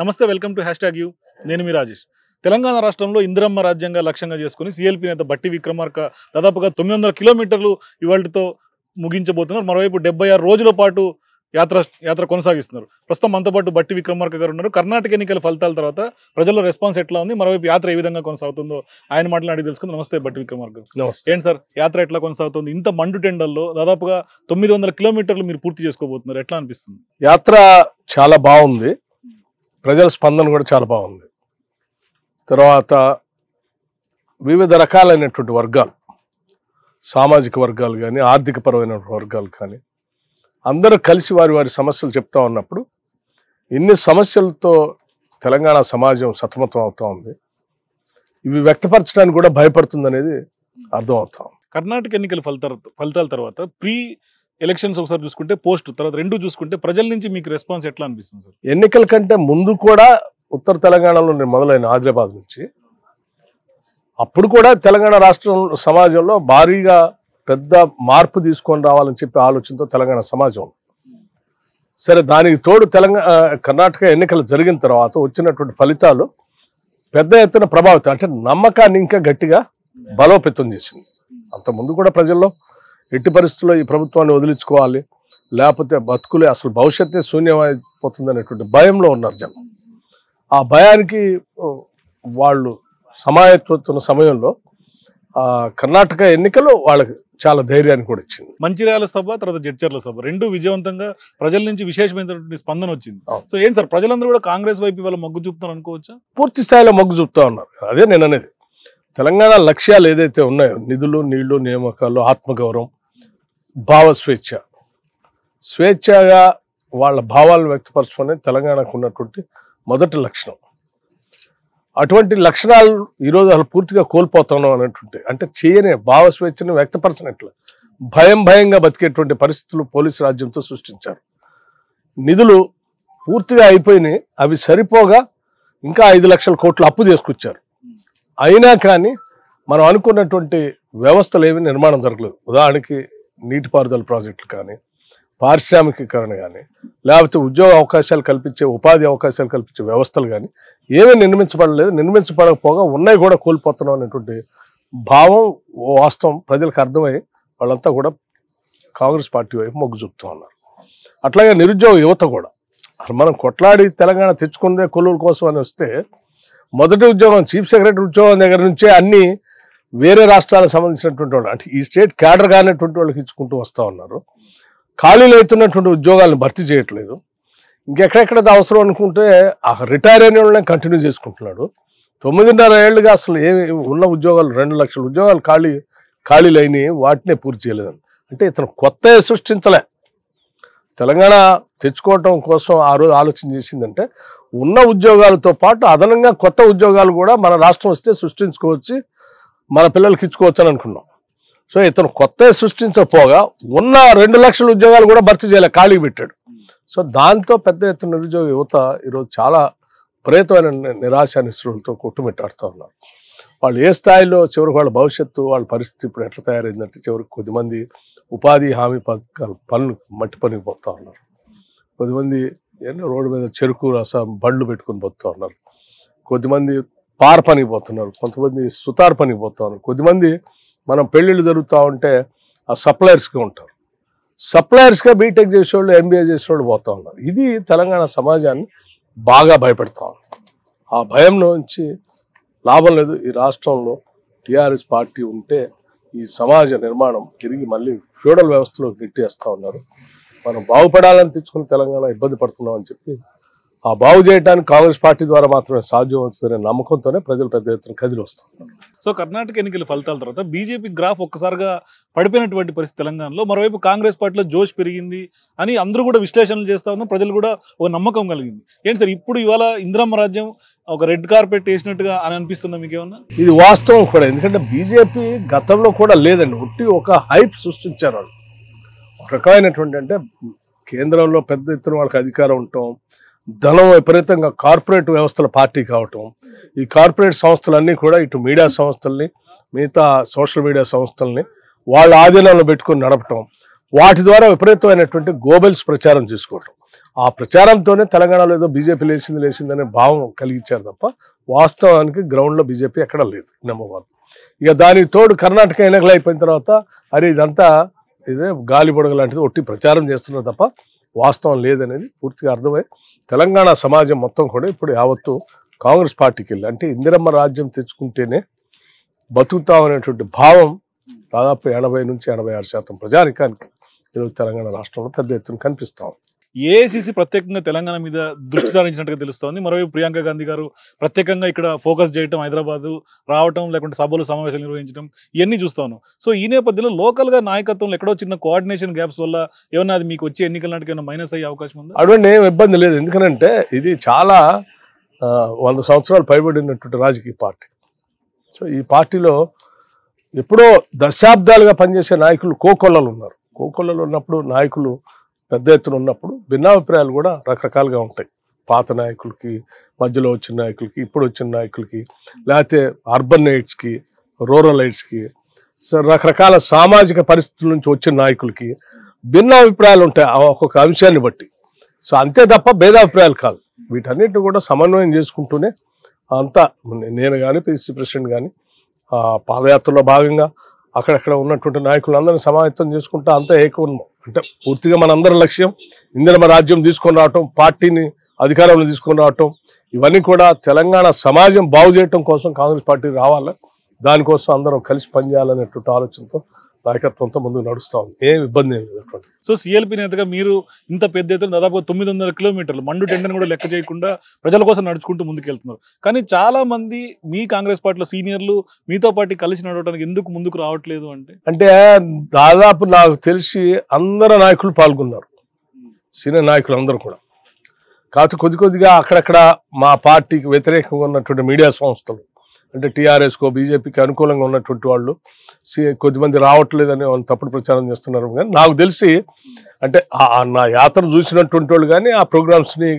నమస్తే welcome to hashtag you నేను మీ రాజేష్ తెలంగాణ రాష్ట్రంలో ఇందిరమ్మ రాజ్యంగా లక్ష్యంగా చేసుకుని సిఎల్పీ నేత బట్టి విక్రమార్క దాదాపుగా తొమ్మిది కిలోమీటర్లు ఇవాళతో ముగించబోతున్నారు మరోవైపు డెబ్బై రోజుల పాటు యాత్ర యాత్ర కొనసాగిస్తున్నారు ప్రస్తుతం మనతో పాటు బట్టి విక్రమార్క గారు ఉన్నారు కర్ణాటక ఎన్నికల ఫలితాల తర్వాత ప్రజల రెస్పాన్స్ ఎట్లా ఉంది మరోవైపు యాత్ర ఏ విధంగా కొనసాగుతుందో ఆయన మాటలు అడిగి తెలుసుకుంది నమస్తే బట్టి విక్రమార్క ఏంటి సార్ యాత్ర ఎట్లా కొనసాగుతుంది ఇంత మండు టెండల్లో దాదాపుగా తొమ్మిది కిలోమీటర్లు మీరు పూర్తి చేసుకోబోతున్నారు ఎట్లా అనిపిస్తుంది యాత్ర చాలా బాగుంది ప్రజల స్పందన కూడా చాలా బాగుంది తర్వాత వివిధ రకాలైనటువంటి వర్గాలు సామాజిక వర్గాలు కానీ పరమైన వర్గాలు కానీ అందరూ కలిసి వారి వారి సమస్యలు చెప్తా ఉన్నప్పుడు ఇన్ని సమస్యలతో తెలంగాణ సమాజం సతమతం అవుతూ ఉంది ఇవి వ్యక్తపరచడానికి కూడా భయపడుతుంది అనేది అర్థమవుతా ఉంది కర్ణాటక ఎన్నికల ఫలితాల ఫలితాల తర్వాత ప్రీ ఎలక్షన్స్ ఒకసారి చూసుకుంటే పోస్ట్ తర్వాత రెండు చూసుకుంటే ప్రజల నుంచి మీకు రెస్పాన్స్ ఎట్లా అనిపిస్తుంది సార్ ఎన్నికల కంటే ముందు కూడా ఉత్తర తెలంగాణలో నేను మొదలైన ఆదిలాబాద్ నుంచి అప్పుడు కూడా తెలంగాణ రాష్ట్రం సమాజంలో భారీగా పెద్ద మార్పు తీసుకొని రావాలని చెప్పి ఆలోచనతో తెలంగాణ సమాజం సరే దానికి తోడు తెలంగాణ కర్ణాటక ఎన్నికలు జరిగిన తర్వాత వచ్చినటువంటి ఫలితాలు పెద్ద ఎత్తున ప్రభావితం అంటే నమ్మకాన్ని ఇంకా గట్టిగా బలోపేతం చేసింది అంతకుముందు కూడా ప్రజల్లో ఎట్టి పరిస్థితుల్లో ఈ ప్రభుత్వాన్ని వదిలించుకోవాలి లేకపోతే బతుకులే అసలు భవిష్యత్తే శూన్యమైపోతుంది అనేటువంటి భయంలో ఉన్నారు జనం ఆ భయానికి వాళ్ళు సమాయత్వతున్న సమయంలో కర్ణాటక ఎన్నికలు వాళ్ళకి చాలా ధైర్యాన్ని కూడా ఇచ్చింది మంచిర్యాల సభ తర్వాత జడ్చర్ల సభ రెండు విజయవంతంగా ప్రజల నుంచి విశేషమైనటువంటి స్పందన వచ్చింది సో ఏంటి సార్ ప్రజలందరూ కూడా కాంగ్రెస్ వైపు వాళ్ళు మొగ్గు చూపుతారు అనుకోవచ్చా పూర్తి స్థాయిలో మొగ్గు చూపుతా ఉన్నారు అదే నేను అనేది తెలంగాణ లక్ష్యాలు ఏదైతే ఉన్నాయో నిధులు నీళ్లు నియామకాలు ఆత్మగౌరవం భావ స్వేచ్ఛ స్వేచ్ఛగా వాళ్ళ భావాలు వ్యక్తపరచుకునే తెలంగాణకు ఉన్నటువంటి మొదటి లక్షణం అటువంటి లక్షణాలు ఈరోజు అసలు పూర్తిగా కోల్పోతున్నాం అనేటువంటి అంటే చేయని భావ స్వేచ్ఛను వ్యక్తపరచనట్లు భయం భయంగా బతికేటువంటి పరిస్థితులు పోలీసు రాజ్యంతో సృష్టించారు నిధులు పూర్తిగా అయిపోయినాయి అవి సరిపోగా ఇంకా ఐదు లక్షల కోట్లు అప్పు తీసుకొచ్చారు అయినా కానీ మనం అనుకున్నటువంటి వ్యవస్థలు ఏమి నిర్మాణం జరగలేదు ఉదాహరణకి నీటిపారుదల ప్రాజెక్టులు కానీ పారిశ్రామికీకరణ కానీ లేకపోతే ఉద్యోగ అవకాశాలు కల్పించే ఉపాధి అవకాశాలు కల్పించే వ్యవస్థలు కానీ ఏమీ నిర్మించబడలేదు నిర్మించబడకపోగా ఉన్నాయి కూడా కోల్పోతున్నాం అనేటువంటి భావం వాస్తవం ప్రజలకు అర్థమై వాళ్ళంతా కూడా కాంగ్రెస్ పార్టీ వైపు మొగ్గు చూపుతూ ఉన్నారు అట్లాగే నిరుద్యోగ యువత కూడా మనం కొట్లాడి తెలంగాణ తెచ్చుకుందే కొలువుల కోసం అని వస్తే మొదటి ఉద్యోగం చీఫ్ సెక్రటరీ ఉద్యోగం దగ్గర నుంచే అన్ని వేరే రాష్ట్రాలకు సంబంధించినటువంటి వాళ్ళు అంటే ఈ స్టేట్ క్యాడర్ కానటువంటి వాళ్ళకి ఇచ్చుకుంటూ వస్తూ ఉన్నారు ఖాళీలు అవుతున్నటువంటి ఉద్యోగాలను భర్తీ చేయట్లేదు ఇంకెక్కడెక్కడ అవసరం అనుకుంటే ఆ రిటైర్ అయిన వాళ్ళని కంటిన్యూ చేసుకుంటున్నాడు తొమ్మిదిన్నర ఏళ్ళుగా అసలు ఏమి ఉన్న ఉద్యోగాలు రెండు లక్షల ఉద్యోగాలు ఖాళీ ఖాళీలు అయినాయి వాటినే పూర్తి చేయలేదని అంటే ఇతను కొత్త సృష్టించలే తెలంగాణ తెచ్చుకోవటం కోసం ఆ రోజు ఆలోచన చేసిందంటే ఉన్న ఉద్యోగాలతో పాటు అదనంగా కొత్త ఉద్యోగాలు కూడా మన రాష్ట్రం వస్తే సృష్టించుకోవచ్చు మన పిల్లలకి ఇచ్చుకోవచ్చు అని అనుకున్నాం సో ఇతను కొత్త సృష్టించకపోగా ఉన్న రెండు లక్షల ఉద్యోగాలు కూడా భర్తీ చేయలే ఖాళీ పెట్టాడు సో దాంతో పెద్ద ఎత్తున నిరుద్యోగ యువత ఈరోజు చాలా ప్రేతమైన నిరాశ నిశ్రులతో కొట్టుమిట్టాడుతూ ఉన్నారు వాళ్ళు ఏ స్థాయిలో చివరికి వాళ్ళ భవిష్యత్తు వాళ్ళ పరిస్థితి ఇప్పుడు ఎట్లా తయారైందంటే చివరికి కొద్దిమంది ఉపాధి హామీ పథకాలు పనులు మట్టి పనికి పోతూ ఉన్నారు కొద్దిమంది రోడ్డు మీద చెరుకు రసం బండ్లు పెట్టుకుని పోతూ ఉన్నారు కొద్దిమంది పార్ పనికి పోతున్నారు కొంతమంది సుతార్ పనికి పోతున్నారు కొద్దిమంది మనం పెళ్ళిళ్ళు జరుగుతూ ఉంటే ఆ సప్లయర్స్గా ఉంటారు సప్లయర్స్గా బీటెక్ చేసే వాళ్ళు ఎంబీఏ చేసే వాళ్ళు పోతూ ఉన్నారు ఇది తెలంగాణ సమాజాన్ని బాగా భయపెడతా ఉంది ఆ భయం నుంచి లాభం లేదు ఈ రాష్ట్రంలో టీఆర్ఎస్ పార్టీ ఉంటే ఈ సమాజ నిర్మాణం తిరిగి మళ్ళీ ఫ్యూడల్ వ్యవస్థలో నెట్టేస్తూ ఉన్నారు మనం బాగుపడాలని తెచ్చుకుని తెలంగాణ ఇబ్బంది పడుతున్నాం అని చెప్పి ఆ బాగు చేయడానికి కాంగ్రెస్ పార్టీ ద్వారా మాత్రమే సాధ్యం అవుతుందనే నమ్మకంతోనే ప్రజలు పెద్ద ఎత్తున కదిలి వస్తారు సో కర్ణాటక ఎన్నికల ఫలితాల తర్వాత బీజేపీ గ్రాఫ్ ఒక్కసారిగా పడిపోయినటువంటి పరిస్థితి తెలంగాణలో మరోవైపు కాంగ్రెస్ పార్టీలో జోష్ పెరిగింది అని అందరూ కూడా విశ్లేషణలు చేస్తా ఉన్నాం ప్రజలు కూడా ఒక నమ్మకం కలిగింది ఏంటి సార్ ఇప్పుడు ఇవాళ ఇంద్రమ్మ రాజ్యం ఒక రెడ్ కార్పెట్ వేసినట్టుగా అని అనిపిస్తుందా మీకేమన్నా ఇది వాస్తవం కూడా ఎందుకంటే బీజేపీ గతంలో కూడా లేదండి ఉట్టి ఒక హైప్ సృష్టించారు వాళ్ళు ఒక రకమైనటువంటి అంటే కేంద్రంలో పెద్ద ఎత్తున వాళ్ళకి అధికారం ఉండటం ధనం విపరీతంగా కార్పొరేట్ వ్యవస్థల పార్టీ కావటం ఈ కార్పొరేట్ సంస్థలన్నీ కూడా ఇటు మీడియా సంస్థల్ని మిగతా సోషల్ మీడియా సంస్థల్ని వాళ్ళ ఆధీనంలో పెట్టుకుని నడపటం వాటి ద్వారా విపరీతమైనటువంటి గోబెల్స్ ప్రచారం చేసుకోవటం ఆ ప్రచారంతోనే తెలంగాణలో ఏదో బీజేపీ లేచింది లేచిందనే భావం కలిగించారు తప్ప వాస్తవానికి గ్రౌండ్లో బీజేపీ ఎక్కడ లేదు నెంబర్ వన్ ఇక దానికి తోడు కర్ణాటక ఎన్నికలు అయిపోయిన తర్వాత అరే ఇదంతా ఇదే గాలి లాంటిది ఒట్టి ప్రచారం చేస్తున్నారు తప్ప వాస్తవం లేదనేది పూర్తిగా అర్థమై తెలంగాణ సమాజం మొత్తం కూడా ఇప్పుడు యావత్తు కాంగ్రెస్ పార్టీకి వెళ్ళి అంటే ఇందిరమ్మ రాజ్యం తెచ్చుకుంటేనే బతుకుతామనేటువంటి భావం దాదాపు ఎనభై నుంచి ఎనభై ఆరు శాతం ప్రజానికానికి ఈరోజు తెలంగాణ రాష్ట్రంలో పెద్ద ఎత్తున కనిపిస్తాం ఏఐసిసి ప్రత్యేకంగా తెలంగాణ మీద దృష్టి సారించినట్టుగా తెలుస్తోంది మరోవైపు ప్రియాంక గాంధీ గారు ప్రత్యేకంగా ఇక్కడ ఫోకస్ చేయటం హైదరాబాద్ రావటం లేకుంటే సభలు సమావేశాలు నిర్వహించడం ఇవన్నీ చూస్తాను సో ఈ నేపథ్యంలో లోకల్గా నాయకత్వంలో ఎక్కడో చిన్న కోఆర్డినేషన్ గ్యాప్స్ వల్ల ఏమన్నా అది మీకు వచ్చే ఎన్నికల నాటికి ఏమైనా మైనస్ అయ్యే అవకాశం ఉంది అటువంటి ఏం ఇబ్బంది లేదు ఎందుకంటే ఇది చాలా వంద సంవత్సరాలు పైబడినటువంటి రాజకీయ పార్టీ సో ఈ పార్టీలో ఎప్పుడో దశాబ్దాలుగా పనిచేసే నాయకులు కోకొల్లలు ఉన్నారు కోకొల్లలు ఉన్నప్పుడు నాయకులు పెద్ద ఎత్తున ఉన్నప్పుడు భిన్నాభిప్రాయాలు కూడా రకరకాలుగా ఉంటాయి పాత నాయకులకి మధ్యలో వచ్చిన నాయకులకి ఇప్పుడు వచ్చిన నాయకులకి లేకపోతే అర్బన్ ఎయిడ్స్కి రూరల్ ఎయిడ్స్కి రకరకాల సామాజిక పరిస్థితుల నుంచి వచ్చిన నాయకులకి భిన్న అభిప్రాయాలు ఉంటాయి ఒక్కొక్క అంశాన్ని బట్టి సో అంతే తప్ప భేదాభిప్రాయాలు కాదు వీటన్నిటిని కూడా సమన్వయం చేసుకుంటూనే అంతా నేను కానీ పిసిసి ప్రెసిడెంట్ కానీ పాదయాత్రలో భాగంగా అక్కడక్కడ ఉన్నటువంటి నాయకులందరినీ సమాయత్తం చేసుకుంటూ అంతా ఏకూర్మం అంటే పూర్తిగా అందరి లక్ష్యం ఇందిరమ రాజ్యం తీసుకొని రావటం పార్టీని అధికారంలో తీసుకొని రావటం ఇవన్నీ కూడా తెలంగాణ సమాజం బాగు చేయటం కోసం కాంగ్రెస్ పార్టీ రావాలి దానికోసం అందరం కలిసి పనిచేయాలనేటువంటి ఆలోచనతో నాయకత్వంతో ముందుకు నడుస్తా ఉంది ఏం ఇబ్బంది ఏం లేదు సో సిఎల్పి నేతగా మీరు ఇంత పెద్ద ఎత్తున దాదాపు తొమ్మిది వందల కిలోమీటర్లు మండు టెండర్ కూడా లెక్క చేయకుండా ప్రజల కోసం నడుచుకుంటూ ముందుకెళ్తున్నారు కానీ చాలా మంది మీ కాంగ్రెస్ పార్టీలో సీనియర్లు మీతో పాటు కలిసి నడవడానికి ఎందుకు ముందుకు రావట్లేదు అంటే అంటే దాదాపు నాకు తెలిసి అందరు నాయకులు పాల్గొన్నారు సీనియర్ నాయకులు అందరూ కూడా కాదు కొద్ది కొద్దిగా అక్కడక్కడ మా పార్టీకి వ్యతిరేకంగా ఉన్నటువంటి మీడియా సంస్థలు అంటే టీఆర్ఎస్కో బీజేపీకి అనుకూలంగా ఉన్నటువంటి వాళ్ళు కొద్దిమంది రావట్లేదని వాళ్ళు తప్పుడు ప్రచారం చేస్తున్నారు కానీ నాకు తెలిసి అంటే నా యాత్ర చూసినటువంటి వాళ్ళు కానీ ఆ ప్రోగ్రామ్స్ని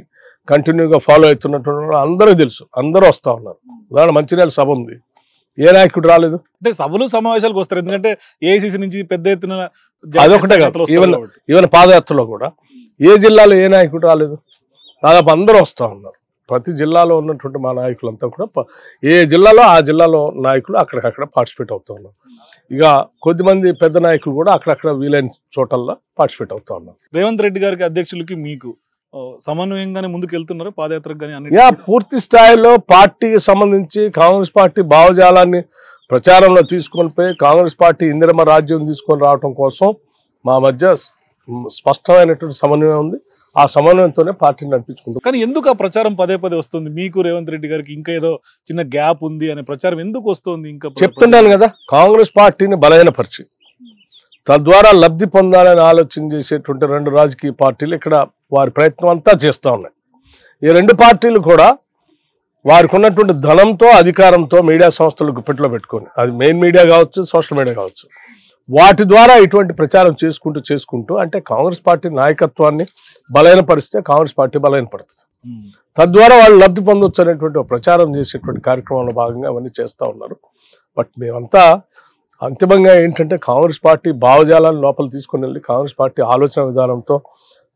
కంటిన్యూగా ఫాలో అవుతున్నటువంటి వాళ్ళు అందరూ తెలుసు అందరూ వస్తూ ఉన్నారు ఉదాహరణ మంచిర్యాల సభ ఉంది ఏ నాయకుడు రాలేదు అంటే సభలు సమావేశాలకు వస్తారు ఎందుకంటే ఏఐసిసి నుంచి పెద్ద ఎత్తున అదొకటే కాదు ఈవెన్ ఈవెన్ పాదయాత్రలో కూడా ఏ జిల్లాలో ఏ నాయకుడు రాలేదు దాదాపు అందరూ వస్తూ ఉన్నారు ప్రతి జిల్లాలో ఉన్నటువంటి మా నాయకులంతా కూడా ఏ జిల్లాలో ఆ జిల్లాలో నాయకులు అక్కడికక్కడ పార్టిసిపేట్ అవుతూ ఉన్నాం ఇక కొద్దిమంది పెద్ద నాయకులు కూడా అక్కడక్కడ వీలైన చోటల్లో పార్టిసిపేట్ అవుతా ఉన్నాం రేవంత్ రెడ్డి గారికి అధ్యక్షులకి మీకు సమన్వయంగానే ముందుకు వెళ్తున్నారు కానీ యా పూర్తి స్థాయిలో పార్టీకి సంబంధించి కాంగ్రెస్ పార్టీ భావజాలాన్ని ప్రచారంలో తీసుకొని పోయి కాంగ్రెస్ పార్టీ ఇందిరమ రాజ్యం తీసుకొని రావటం కోసం మా మధ్య స్పష్టమైనటువంటి సమన్వయం ఉంది ఆ సమన్వయంతోనే పార్టీని నడిపించుకుంటాం కానీ ఎందుకు ఆ ప్రచారం పదే పదే వస్తుంది మీకు రేవంత్ రెడ్డి గారికి ఇంకా ఏదో చిన్న గ్యాప్ ఉంది అనే ప్రచారం ఎందుకు వస్తుంది ఇంకా చెప్తుండాలి కదా కాంగ్రెస్ పార్టీని బలహీనపరిచి తద్వారా లబ్ధి పొందాలని ఆలోచన చేసేటువంటి రెండు రాజకీయ పార్టీలు ఇక్కడ వారి ప్రయత్నం అంతా చేస్తూ ఉన్నాయి ఈ రెండు పార్టీలు కూడా వారికి ఉన్నటువంటి ధనంతో అధికారంతో మీడియా సంస్థలు గుప్పెట్లో పెట్టుకొని అది మెయిన్ మీడియా కావచ్చు సోషల్ మీడియా కావచ్చు వాటి ద్వారా ఇటువంటి ప్రచారం చేసుకుంటూ చేసుకుంటూ అంటే కాంగ్రెస్ పార్టీ నాయకత్వాన్ని బలహీనపరిస్తే కాంగ్రెస్ పార్టీ బలహీనపడుతుంది తద్వారా వాళ్ళు లబ్ధి పొందొచ్చు అనేటువంటి ప్రచారం చేసేటువంటి కార్యక్రమంలో భాగంగా అవన్నీ చేస్తూ ఉన్నారు బట్ మేమంతా అంతిమంగా ఏంటంటే కాంగ్రెస్ పార్టీ భావజాలాన్ని లోపల తీసుకుని వెళ్ళి కాంగ్రెస్ పార్టీ ఆలోచన విధానంతో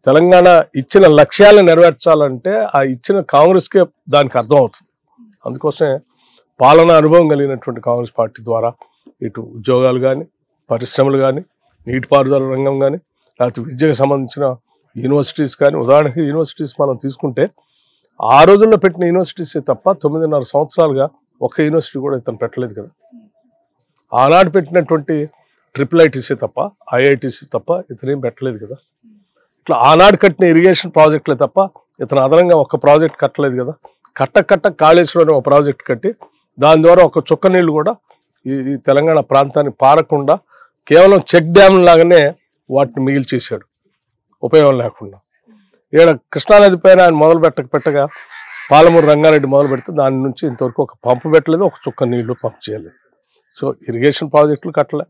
తెలంగాణ ఇచ్చిన లక్ష్యాలను నెరవేర్చాలంటే ఆ ఇచ్చిన కాంగ్రెస్కే దానికి అర్థం అవుతుంది అందుకోసమే పాలన అనుభవం కలిగినటువంటి కాంగ్రెస్ పార్టీ ద్వారా ఇటు ఉద్యోగాలు కానీ పరిశ్రమలు కానీ నీటిపారుదల రంగం కానీ లేకపోతే విద్యకు సంబంధించిన యూనివర్సిటీస్ కానీ ఉదాహరణకి యూనివర్సిటీస్ మనం తీసుకుంటే ఆ రోజుల్లో పెట్టిన యూనివర్సిటీసే తప్ప తొమ్మిదిన్నర సంవత్సరాలుగా ఒక్క యూనివర్సిటీ కూడా ఇతను పెట్టలేదు కదా ఆనాడు పెట్టినటువంటి ట్రిపుల్ ఐటీసీ తప్ప ఐఐటీసీ తప్ప ఇతనేం పెట్టలేదు కదా ఇట్లా ఆనాడు కట్టిన ఇరిగేషన్ ప్రాజెక్టులే తప్ప ఇతను అదనంగా ఒక ప్రాజెక్ట్ కట్టలేదు కదా కట్ట కట్ట కాళేశ్వరం ఒక ప్రాజెక్ట్ కట్టి దాని ద్వారా ఒక చుక్క నీళ్ళు కూడా ఈ తెలంగాణ ప్రాంతాన్ని పారకుండా కేవలం చెక్ డ్యామ్ లాగానే వాటిని మిగిల్చేశాడు ఉపయోగం లేకుండా ఇక్కడ కృష్ణానది పైన ఆయన మొదలు పెట్టక పెట్టగా పాలమూరు రంగారెడ్డి మొదలు పెడితే దాని నుంచి ఇంతవరకు ఒక పంపు పెట్టలేదు ఒక చుక్క నీళ్లు పంప్ చేయలేదు సో ఇరిగేషన్ ప్రాజెక్టులు కట్టలే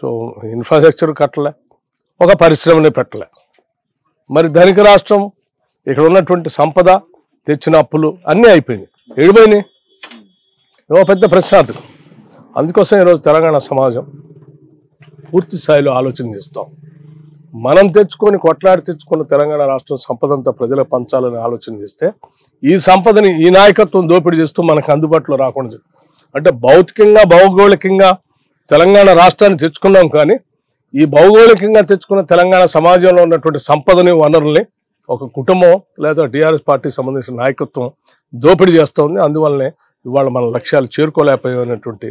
సో ఇన్ఫ్రాస్ట్రక్చర్ కట్టలే ఒక పరిశ్రమనే పెట్టలే మరి ధనిక రాష్ట్రం ఇక్కడ ఉన్నటువంటి సంపద తెచ్చిన అప్పులు అన్నీ అయిపోయినాయి ఏడిపోయినాయి ఏదో పెద్ద ప్రశ్నార్థకం అందుకోసం ఈరోజు తెలంగాణ సమాజం పూర్తి స్థాయిలో ఆలోచన చేస్తాం మనం తెచ్చుకొని కొట్లాడి తెచ్చుకున్న తెలంగాణ రాష్ట్రం సంపదంతా ప్రజలకు పంచాలని ఆలోచన చేస్తే ఈ సంపదని ఈ నాయకత్వం దోపిడీ చేస్తూ మనకు అందుబాటులో రాకుండా అంటే భౌతికంగా భౌగోళికంగా తెలంగాణ రాష్ట్రాన్ని తెచ్చుకున్నాం కానీ ఈ భౌగోళికంగా తెచ్చుకున్న తెలంగాణ సమాజంలో ఉన్నటువంటి సంపదని వనరుల్ని ఒక కుటుంబం లేదా టీఆర్ఎస్ పార్టీకి సంబంధించిన నాయకత్వం దోపిడి చేస్తూ ఉంది అందువల్లనే ఇవాళ మన లక్ష్యాలు చేరుకోలేకపోయినటువంటి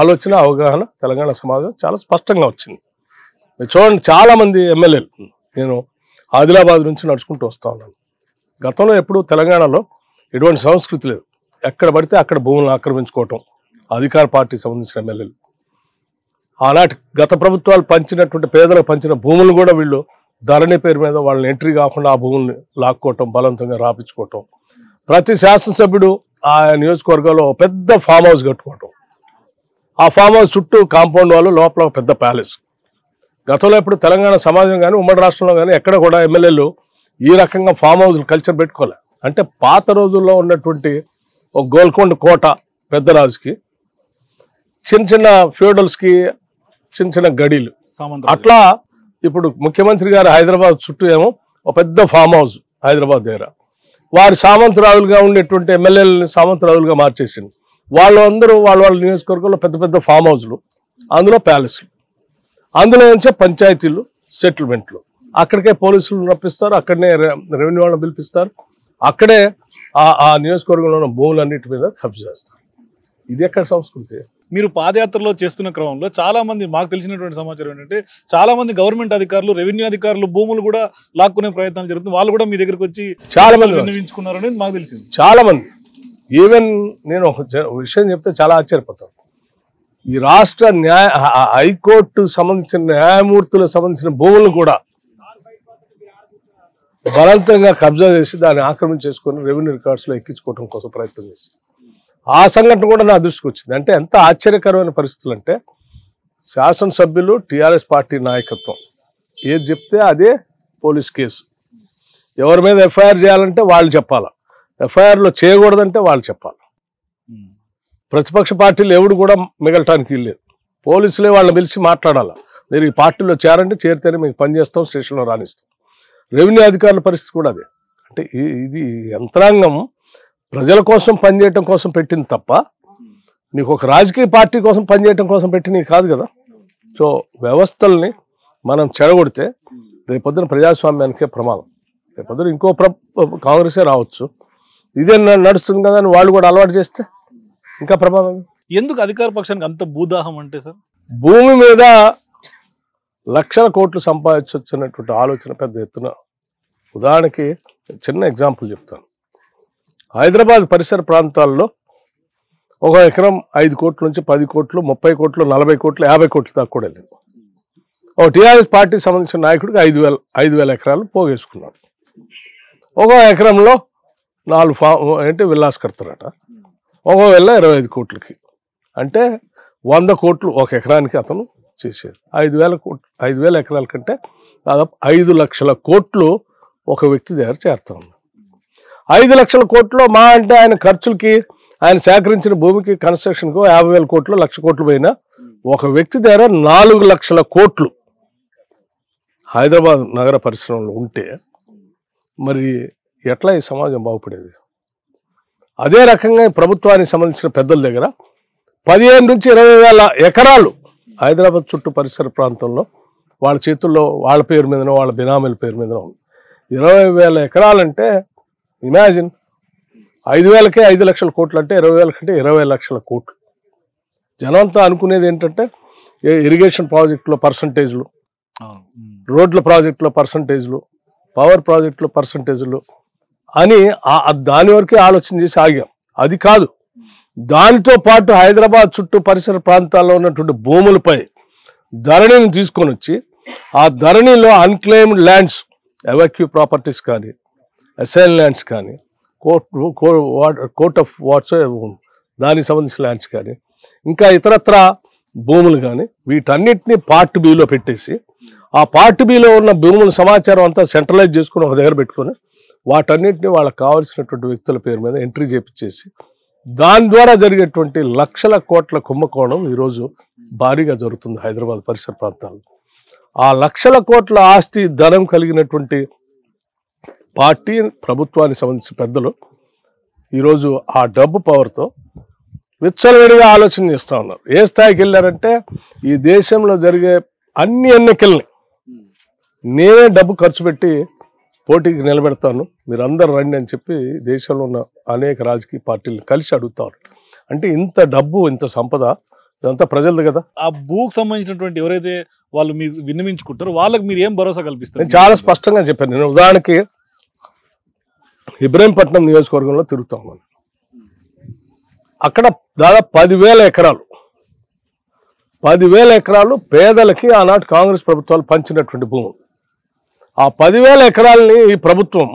ఆలోచన అవగాహన తెలంగాణ సమాజం చాలా స్పష్టంగా వచ్చింది చూడండి చాలా మంది ఎమ్మెల్యేలు నేను ఆదిలాబాద్ నుంచి నడుచుకుంటూ వస్తా ఉన్నాను గతంలో ఎప్పుడు తెలంగాణలో ఎటువంటి సంస్కృతి లేదు ఎక్కడ పడితే అక్కడ భూములను ఆక్రమించుకోవటం అధికార పార్టీకి సంబంధించిన ఎమ్మెల్యేలు ఆనాటి గత ప్రభుత్వాలు పంచినటువంటి పేదలకు పంచిన భూములను కూడా వీళ్ళు ధరణి పేరు మీద వాళ్ళని ఎంట్రీ కాకుండా ఆ భూముల్ని లాక్కోవటం బలవంతంగా రాపించుకోవటం ప్రతి శాసనసభ్యుడు ఆ నియోజకవర్గంలో పెద్ద ఫామ్ హౌస్ కట్టుకోవటం ఆ ఫామ్ హౌస్ చుట్టూ కాంపౌండ్ వాళ్ళు లోపల పెద్ద ప్యాలెస్ గతంలో ఎప్పుడు తెలంగాణ సమాజం కానీ ఉమ్మడి రాష్ట్రంలో కానీ ఎక్కడ కూడా ఎమ్మెల్యేలు ఈ రకంగా ఫామ్ హౌస్ కల్చర్ పెట్టుకోలే అంటే పాత రోజుల్లో ఉన్నటువంటి ఒక గోల్కొండ కోట పెద్దరాజుకి చిన్న చిన్న ఫ్యూడల్స్కి చిన్న చిన్న గడీలు అట్లా ఇప్పుడు ముఖ్యమంత్రి గారు హైదరాబాద్ చుట్టూ ఏమో ఒక పెద్ద ఫామ్ హౌస్ హైదరాబాద్ దగ్గర వారి సామంతరావులుగా ఉండేటువంటి ఎమ్మెల్యేలని సామంతరావులుగా మార్చేసింది వాళ్ళందరూ వాళ్ళ వాళ్ళ నియోజకవర్గంలో పెద్ద పెద్ద ఫామ్ హౌస్లు అందులో ప్యాలెస్లు అందులో నుంచే పంచాయతీలు సెటిల్మెంట్లు అక్కడికే పోలీసులు రప్పిస్తారు అక్కడనే రెవెన్యూ వాళ్ళని పిలిపిస్తారు అక్కడే ఆ నియోజకవర్గంలో ఉన్న భూములన్నిటి మీద కబ్జ చేస్తారు ఇది ఎక్కడ సంస్కృతి మీరు పాదయాత్రలో చేస్తున్న క్రమంలో చాలా మంది మాకు తెలిసినటువంటి సమాచారం ఏంటంటే చాలా మంది గవర్నమెంట్ అధికారులు రెవెన్యూ అధికారులు భూములు కూడా లాక్కునే ప్రయత్నాలు జరుగుతుంది వాళ్ళు కూడా మీ దగ్గరకు వచ్చి చాలా మంది విన్నవించుకున్నారు అనేది మాకు తెలిసింది చాలా మంది ఈవెన్ నేను విషయం చెప్తే చాలా ఆశ్చర్యపోతాను ఈ రాష్ట్ర న్యాయ హైకోర్టు సంబంధించిన న్యాయమూర్తులకు సంబంధించిన భూములను కూడా బలవంతంగా కబ్జా చేసి దాన్ని ఆక్రమించేసుకొని రెవెన్యూ రికార్డ్స్లో ఎక్కించుకోవడం కోసం ప్రయత్నం చేసి ఆ సంఘటన కూడా నా దృష్టికి వచ్చింది అంటే ఎంత ఆశ్చర్యకరమైన పరిస్థితులు అంటే శాసనసభ్యులు టీఆర్ఎస్ పార్టీ నాయకత్వం ఏది చెప్తే అదే పోలీస్ కేసు ఎవరి మీద ఎఫ్ఐఆర్ చేయాలంటే వాళ్ళు చెప్పాలి ఎఫ్ఐఆర్లో చేయకూడదంటే వాళ్ళు చెప్పాలి ప్రతిపక్ష పార్టీలు ఎవడు కూడా మిగలటానికి లేదు పోలీసులే వాళ్ళని పిలిచి మాట్లాడాలి మీరు ఈ పార్టీలో చేరండి చేరితేనే మీకు పనిచేస్తాం స్టేషన్లో రాణిస్తాం రెవెన్యూ అధికారుల పరిస్థితి కూడా అదే అంటే ఇది యంత్రాంగం ప్రజల కోసం పనిచేయటం కోసం పెట్టింది తప్ప నీకు ఒక రాజకీయ పార్టీ కోసం పనిచేయటం కోసం పెట్టినవి కాదు కదా సో వ్యవస్థల్ని మనం చెడగొడితే రేపొద్దున ప్రజాస్వామ్యానికే ప్రమాదం రేపొద్దున ఇంకో ప్ర కాంగ్రెసే రావచ్చు ఇదే నడుస్తుంది కదా అని వాళ్ళు కూడా అలవాటు చేస్తే ఇంకా ప్రమాదం ఎందుకు అధికార పక్షానికి అంత భూదాహం అంటే సార్ భూమి మీద లక్షల కోట్లు అనేటువంటి ఆలోచన పెద్ద ఎత్తున ఉదాహరణకి చిన్న ఎగ్జాంపుల్ చెప్తాను హైదరాబాద్ పరిసర ప్రాంతాల్లో ఒక ఎకరం ఐదు కోట్ల నుంచి పది కోట్లు ముప్పై కోట్లు నలభై కోట్లు యాభై కోట్లు దాకా కూడా వెళ్ళింది ఒక టీఆర్ఎస్ పార్టీకి సంబంధించిన నాయకుడికి ఐదు వేల ఐదు వేల ఎకరాలు పోగేసుకున్నాడు ఒక ఎకరంలో నాలుగు ఫా ఏంటి విల్లాస్ కడతారట ఒక ఇరవై ఐదు కోట్లకి అంటే వంద కోట్లు ఒక ఎకరానికి అతను చేసేది ఐదు వేల కోట్లు ఐదు వేల ఎకరాల కంటే దాదాపు ఐదు లక్షల కోట్లు ఒక వ్యక్తి దగ్గర చేరుతా ఉంది ఐదు లక్షల కోట్లు మా అంటే ఆయన ఖర్చులకి ఆయన సేకరించిన భూమికి కన్స్ట్రక్షన్కు యాభై వేల కోట్లు లక్ష కోట్లు పోయిన ఒక వ్యక్తి దగ్గర నాలుగు లక్షల కోట్లు హైదరాబాద్ నగర పరిశ్రమలో ఉంటే మరి ఎట్లా ఈ సమాజం బాగుపడేది అదే రకంగా ప్రభుత్వానికి సంబంధించిన పెద్దల దగ్గర పదిహేను నుంచి ఇరవై వేల ఎకరాలు హైదరాబాద్ చుట్టూ పరిసర ప్రాంతంలో వాళ్ళ చేతుల్లో వాళ్ళ పేరు మీదనో వాళ్ళ బినామీల పేరు మీదనో ఇరవై వేల ఎకరాలంటే ఇమాజిన్ ఐదు వేలకే ఐదు లక్షల కోట్లు అంటే ఇరవై కంటే ఇరవై లక్షల కోట్లు జనంతా అనుకునేది ఏంటంటే ఇరిగేషన్ ప్రాజెక్టులో పర్సంటేజ్లు రోడ్ల ప్రాజెక్టులో పర్సంటేజ్లు పవర్ ప్రాజెక్టులో పర్సంటేజ్లు అని దాని వరకే ఆలోచన చేసి ఆగాం అది కాదు దానితో పాటు హైదరాబాద్ చుట్టూ పరిసర ప్రాంతాల్లో ఉన్నటువంటి భూములపై ధరణిని తీసుకొని వచ్చి ఆ ధరణిలో అన్క్లెయిమ్డ్ ల్యాండ్స్ ఎవాక్యూ ప్రాపర్టీస్ కానీ అసైన్ ల్యాండ్స్ కానీ కోర్ట్ కోర్ట్ ఆఫ్ వాట్స్ దానికి సంబంధించిన ల్యాండ్స్ కానీ ఇంకా ఇతరత్ర భూములు కానీ వీటన్నిటినీ పార్ట్ బిలో పెట్టేసి ఆ పార్ట్ బిలో ఉన్న భూముల సమాచారం అంతా సెంట్రలైజ్ చేసుకుని ఒక దగ్గర పెట్టుకొని వాటన్నింటినీ వాళ్ళకి కావాల్సినటువంటి వ్యక్తుల పేరు మీద ఎంట్రీ చేపించేసి దాని ద్వారా జరిగేటువంటి లక్షల కోట్ల కుంభకోణం ఈరోజు భారీగా జరుగుతుంది హైదరాబాద్ పరిసర ప్రాంతాల్లో ఆ లక్షల కోట్ల ఆస్తి ధనం కలిగినటువంటి పార్టీ ప్రభుత్వానికి సంబంధించిన పెద్దలు ఈరోజు ఆ డబ్బు పవర్తో విచ్చలవిడిగా ఆలోచన చేస్తూ ఉన్నారు ఏ స్థాయికి వెళ్ళారంటే ఈ దేశంలో జరిగే అన్ని ఎన్నికల్ని నేనే డబ్బు ఖర్చు పెట్టి పోటీకి నిలబెడతాను మీరు అందరు రండి అని చెప్పి దేశంలో ఉన్న అనేక రాజకీయ పార్టీలు కలిసి అడుగుతారు అంటే ఇంత డబ్బు ఇంత సంపద ఇదంతా ప్రజలది కదా ఆ భూకు సంబంధించినటువంటి ఎవరైతే వాళ్ళు మీరు విన్నమించుకుంటారో వాళ్ళకి మీరు ఏం భరోసా కల్పిస్తారు నేను చాలా స్పష్టంగా చెప్పాను నేను ఉదాహరణకి ఇబ్రహీంపట్నం నియోజకవర్గంలో తిరుగుతాం మనం అక్కడ దాదాపు పదివేల ఎకరాలు పదివేల ఎకరాలు పేదలకి ఆనాటి కాంగ్రెస్ ప్రభుత్వాలు పంచినటువంటి భూములు ఆ పదివేల ఎకరాలని ఈ ప్రభుత్వం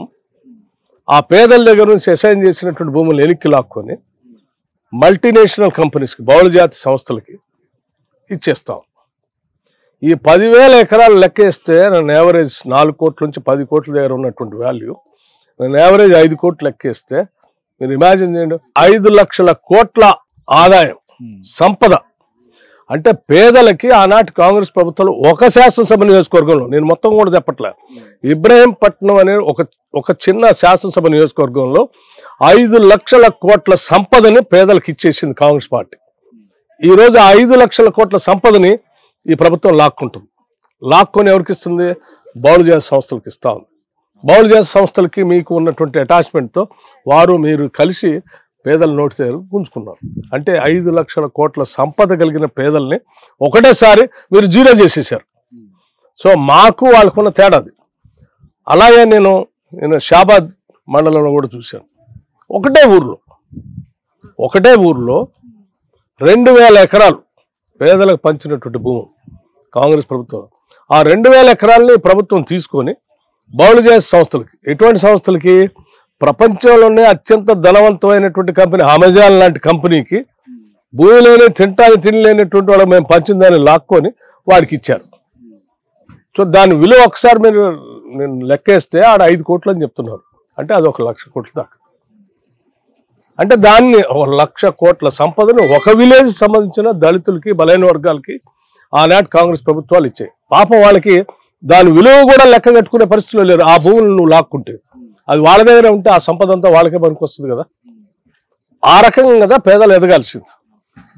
ఆ పేదల దగ్గర నుంచి అసైన్ చేసినటువంటి భూములు ఎలిక్కి లాక్కొని మల్టీనేషనల్ కంపెనీస్కి బహుళజాతి సంస్థలకి ఇచ్చేస్తాం ఈ పదివేల ఎకరాలు లెక్కేస్తే నేను యావరేజ్ నాలుగు కోట్ల నుంచి పది కోట్ల దగ్గర ఉన్నటువంటి వాల్యూ నేను యావరేజ్ ఐదు కోట్లు లెక్కేస్తే మీరు ఇమాజిన్ చేయండి ఐదు లక్షల కోట్ల ఆదాయం hmm. సంపద అంటే పేదలకి ఆనాటి కాంగ్రెస్ ప్రభుత్వంలో ఒక శాసనసభ నియోజకవర్గంలో నేను మొత్తం కూడా చెప్పట్లే ఇబ్రాహీంపట్నం అనే ఒక ఒక చిన్న శాసనసభ నియోజకవర్గంలో ఐదు లక్షల కోట్ల సంపదని పేదలకు ఇచ్చేసింది కాంగ్రెస్ పార్టీ ఈరోజు ఐదు లక్షల కోట్ల సంపదని ఈ ప్రభుత్వం లాక్కుంటుంది లాక్కొని ఎవరికి ఇస్తుంది బౌలజేత సంస్థలకు ఇస్తా ఉంది బౌలజేత సంస్థలకి మీకు ఉన్నటువంటి అటాచ్మెంట్తో వారు మీరు కలిసి పేదల నోటి దగ్గర గుంజుకున్నారు అంటే ఐదు లక్షల కోట్ల సంపద కలిగిన పేదల్ని ఒకటేసారి మీరు జీరో చేసేసారు సో మాకు వాళ్ళకున్న తేడా అది అలాగే నేను నేను షాబాద్ మండలంలో కూడా చూశాను ఒకటే ఊర్లో ఒకటే ఊర్లో రెండు వేల ఎకరాలు పేదలకు పంచినటువంటి భూమి కాంగ్రెస్ ప్రభుత్వం ఆ రెండు వేల ఎకరాలని ప్రభుత్వం తీసుకొని చేసే సంస్థలకి ఎటువంటి సంస్థలకి ప్రపంచంలోనే అత్యంత ధనవంతమైనటువంటి కంపెనీ అమెజాన్ లాంటి కంపెనీకి భూమి లేని తింటాన్ని తినలేనటువంటి వాళ్ళకి మేము పంచిన దాన్ని లాక్కొని వాడికి ఇచ్చారు సో దాని విలువ ఒకసారి మీరు నేను లెక్కేస్తే ఆడ ఐదు కోట్లు అని చెప్తున్నారు అంటే అది ఒక లక్ష కోట్ల దాకా అంటే దాన్ని ఒక లక్ష కోట్ల సంపదను ఒక విలేజ్ సంబంధించిన దళితులకి బలైన వర్గాలకి ఆనాటి కాంగ్రెస్ ప్రభుత్వాలు ఇచ్చాయి పాపం వాళ్ళకి దాని విలువ కూడా లెక్క కట్టుకునే పరిస్థితిలో లేరు ఆ భూములు నువ్వు లాక్కుంటే అది వాళ్ళ దగ్గర ఉంటే ఆ సంపద అంతా వాళ్ళకే పనికొస్తుంది కదా ఆ రకంగా కదా పేదలు ఎదగాల్సింది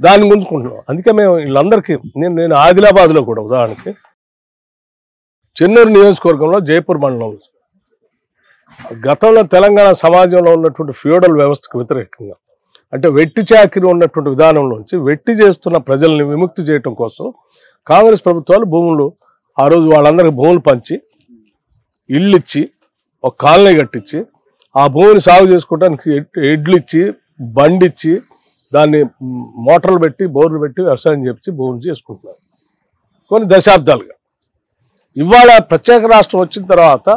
దాన్ని గుంజుకుంటున్నాం అందుకే మేము వీళ్ళందరికీ నేను నేను ఆదిలాబాద్లో కూడా ఉదాహరణకి చెన్నూరు నియోజకవర్గంలో జైపూర్ మండలంలో గతంలో తెలంగాణ సమాజంలో ఉన్నటువంటి ఫ్యూడల్ వ్యవస్థకు వ్యతిరేకంగా అంటే వెట్టి చాకిరి ఉన్నటువంటి విధానంలోంచి వెట్టి చేస్తున్న ప్రజల్ని విముక్తి చేయటం కోసం కాంగ్రెస్ ప్రభుత్వాలు భూములు ఆ రోజు వాళ్ళందరికీ భూములు పంచి ఇల్లు ఇచ్చి ఒక కాలనీ కట్టించి ఆ భూమిని సాగు చేసుకోవడానికి ఎడ్లు ఇచ్చి బండి ఇచ్చి దాన్ని మోటార్లు పెట్టి బోర్లు పెట్టి వ్యవసాయం చేపించి భూమిని చేసుకుంటున్నారు కొన్ని దశాబ్దాలుగా ఇవాళ ప్రత్యేక రాష్ట్రం వచ్చిన తర్వాత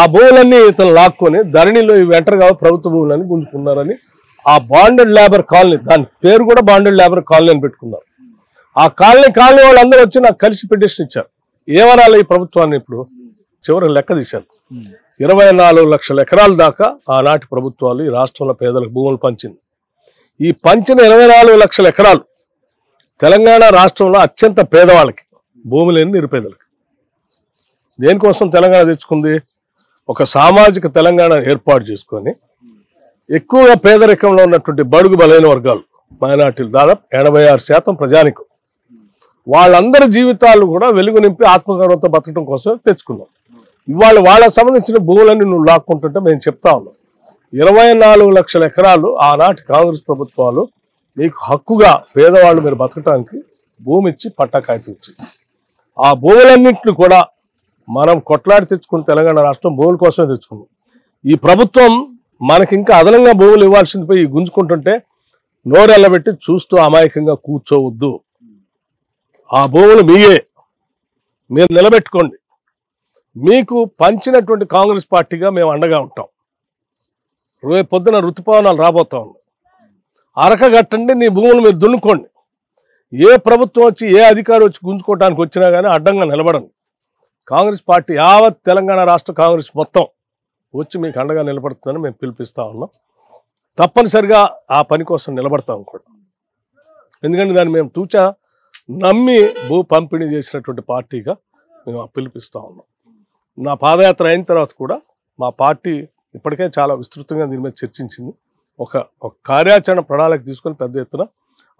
ఆ భూములన్నీ ఇతను లాక్కొని ధరణిలో వెంటర్ కావు ప్రభుత్వ భూములని గుంజుకున్నారని ఆ బాండెడ్ లేబర్ కాలనీ దాని పేరు కూడా బాండెడ్ లేబర్ కాలనీ అని పెట్టుకున్నారు ఆ కాలనీ కాలనీ వాళ్ళందరూ వచ్చి నాకు కలిసి పిటిషన్ ఇచ్చారు ఏమనాలి ఈ ప్రభుత్వాన్ని ఇప్పుడు చివరికి లెక్క తీశారు ఇరవై నాలుగు లక్షల ఎకరాల దాకా ఆనాటి ప్రభుత్వాలు ఈ రాష్ట్రంలో పేదలకు భూములు పంచింది ఈ పంచిన ఇరవై నాలుగు లక్షల ఎకరాలు తెలంగాణ రాష్ట్రంలో అత్యంత పేదవాళ్ళకి భూమి లేని నిరుపేదలకి దేనికోసం తెలంగాణ తెచ్చుకుంది ఒక సామాజిక తెలంగాణ ఏర్పాటు చేసుకొని ఎక్కువగా పేదరికంలో ఉన్నటువంటి బడుగు బలైన వర్గాలు మైనార్టీలు దాదాపు ఎనభై ఆరు శాతం ప్రజానికం వాళ్ళందరి జీవితాలు కూడా వెలుగు నింపి ఆత్మగౌరవంతో బతకడం కోసం తెచ్చుకున్నాం ఇవాళ వాళ్ళకు సంబంధించిన భూములన్నీ నువ్వు లాక్కుంటుంటే మేము చెప్తా ఉన్నాం ఇరవై నాలుగు లక్షల ఎకరాలు ఆనాటి కాంగ్రెస్ ప్రభుత్వాలు మీకు హక్కుగా పేదవాళ్ళు మీరు బతకటానికి భూమి ఇచ్చి పట్టాకాయతించి ఆ భూములన్నింటిని కూడా మనం కొట్లాడి తెచ్చుకున్న తెలంగాణ రాష్ట్రం భూముల కోసమే తెచ్చుకున్నాం ఈ ప్రభుత్వం మనకి ఇంకా అదనంగా భూములు ఇవ్వాల్సింది పోయి గుంజుకుంటుంటే నోరెళ్ళబెట్టి చూస్తూ అమాయకంగా కూర్చోవద్దు ఆ భూములు మీయే మీరు నిలబెట్టుకోండి మీకు పంచినటువంటి కాంగ్రెస్ పార్టీగా మేము అండగా ఉంటాం రేపు పొద్దున ఋతుపవనాలు రాబోతా ఉన్నాయి అరకగట్టండి నీ భూములు మీరు దున్నుకోండి ఏ ప్రభుత్వం వచ్చి ఏ అధికారి వచ్చి గుంజుకోవడానికి వచ్చినా కానీ అడ్డంగా నిలబడండి కాంగ్రెస్ పార్టీ యావత్ తెలంగాణ రాష్ట్ర కాంగ్రెస్ మొత్తం వచ్చి మీకు అండగా నిలబడుతుందని మేము పిలిపిస్తూ ఉన్నాం తప్పనిసరిగా ఆ పని కోసం నిలబడతాం కూడా ఎందుకంటే దాన్ని మేము తూచా నమ్మి భూ పంపిణీ చేసినటువంటి పార్టీగా మేము పిలిపిస్తూ ఉన్నాం నా పాదయాత్ర అయిన తర్వాత కూడా మా పార్టీ ఇప్పటికే చాలా విస్తృతంగా దీని మీద చర్చించింది ఒక ఒక కార్యాచరణ ప్రణాళిక తీసుకొని పెద్ద ఎత్తున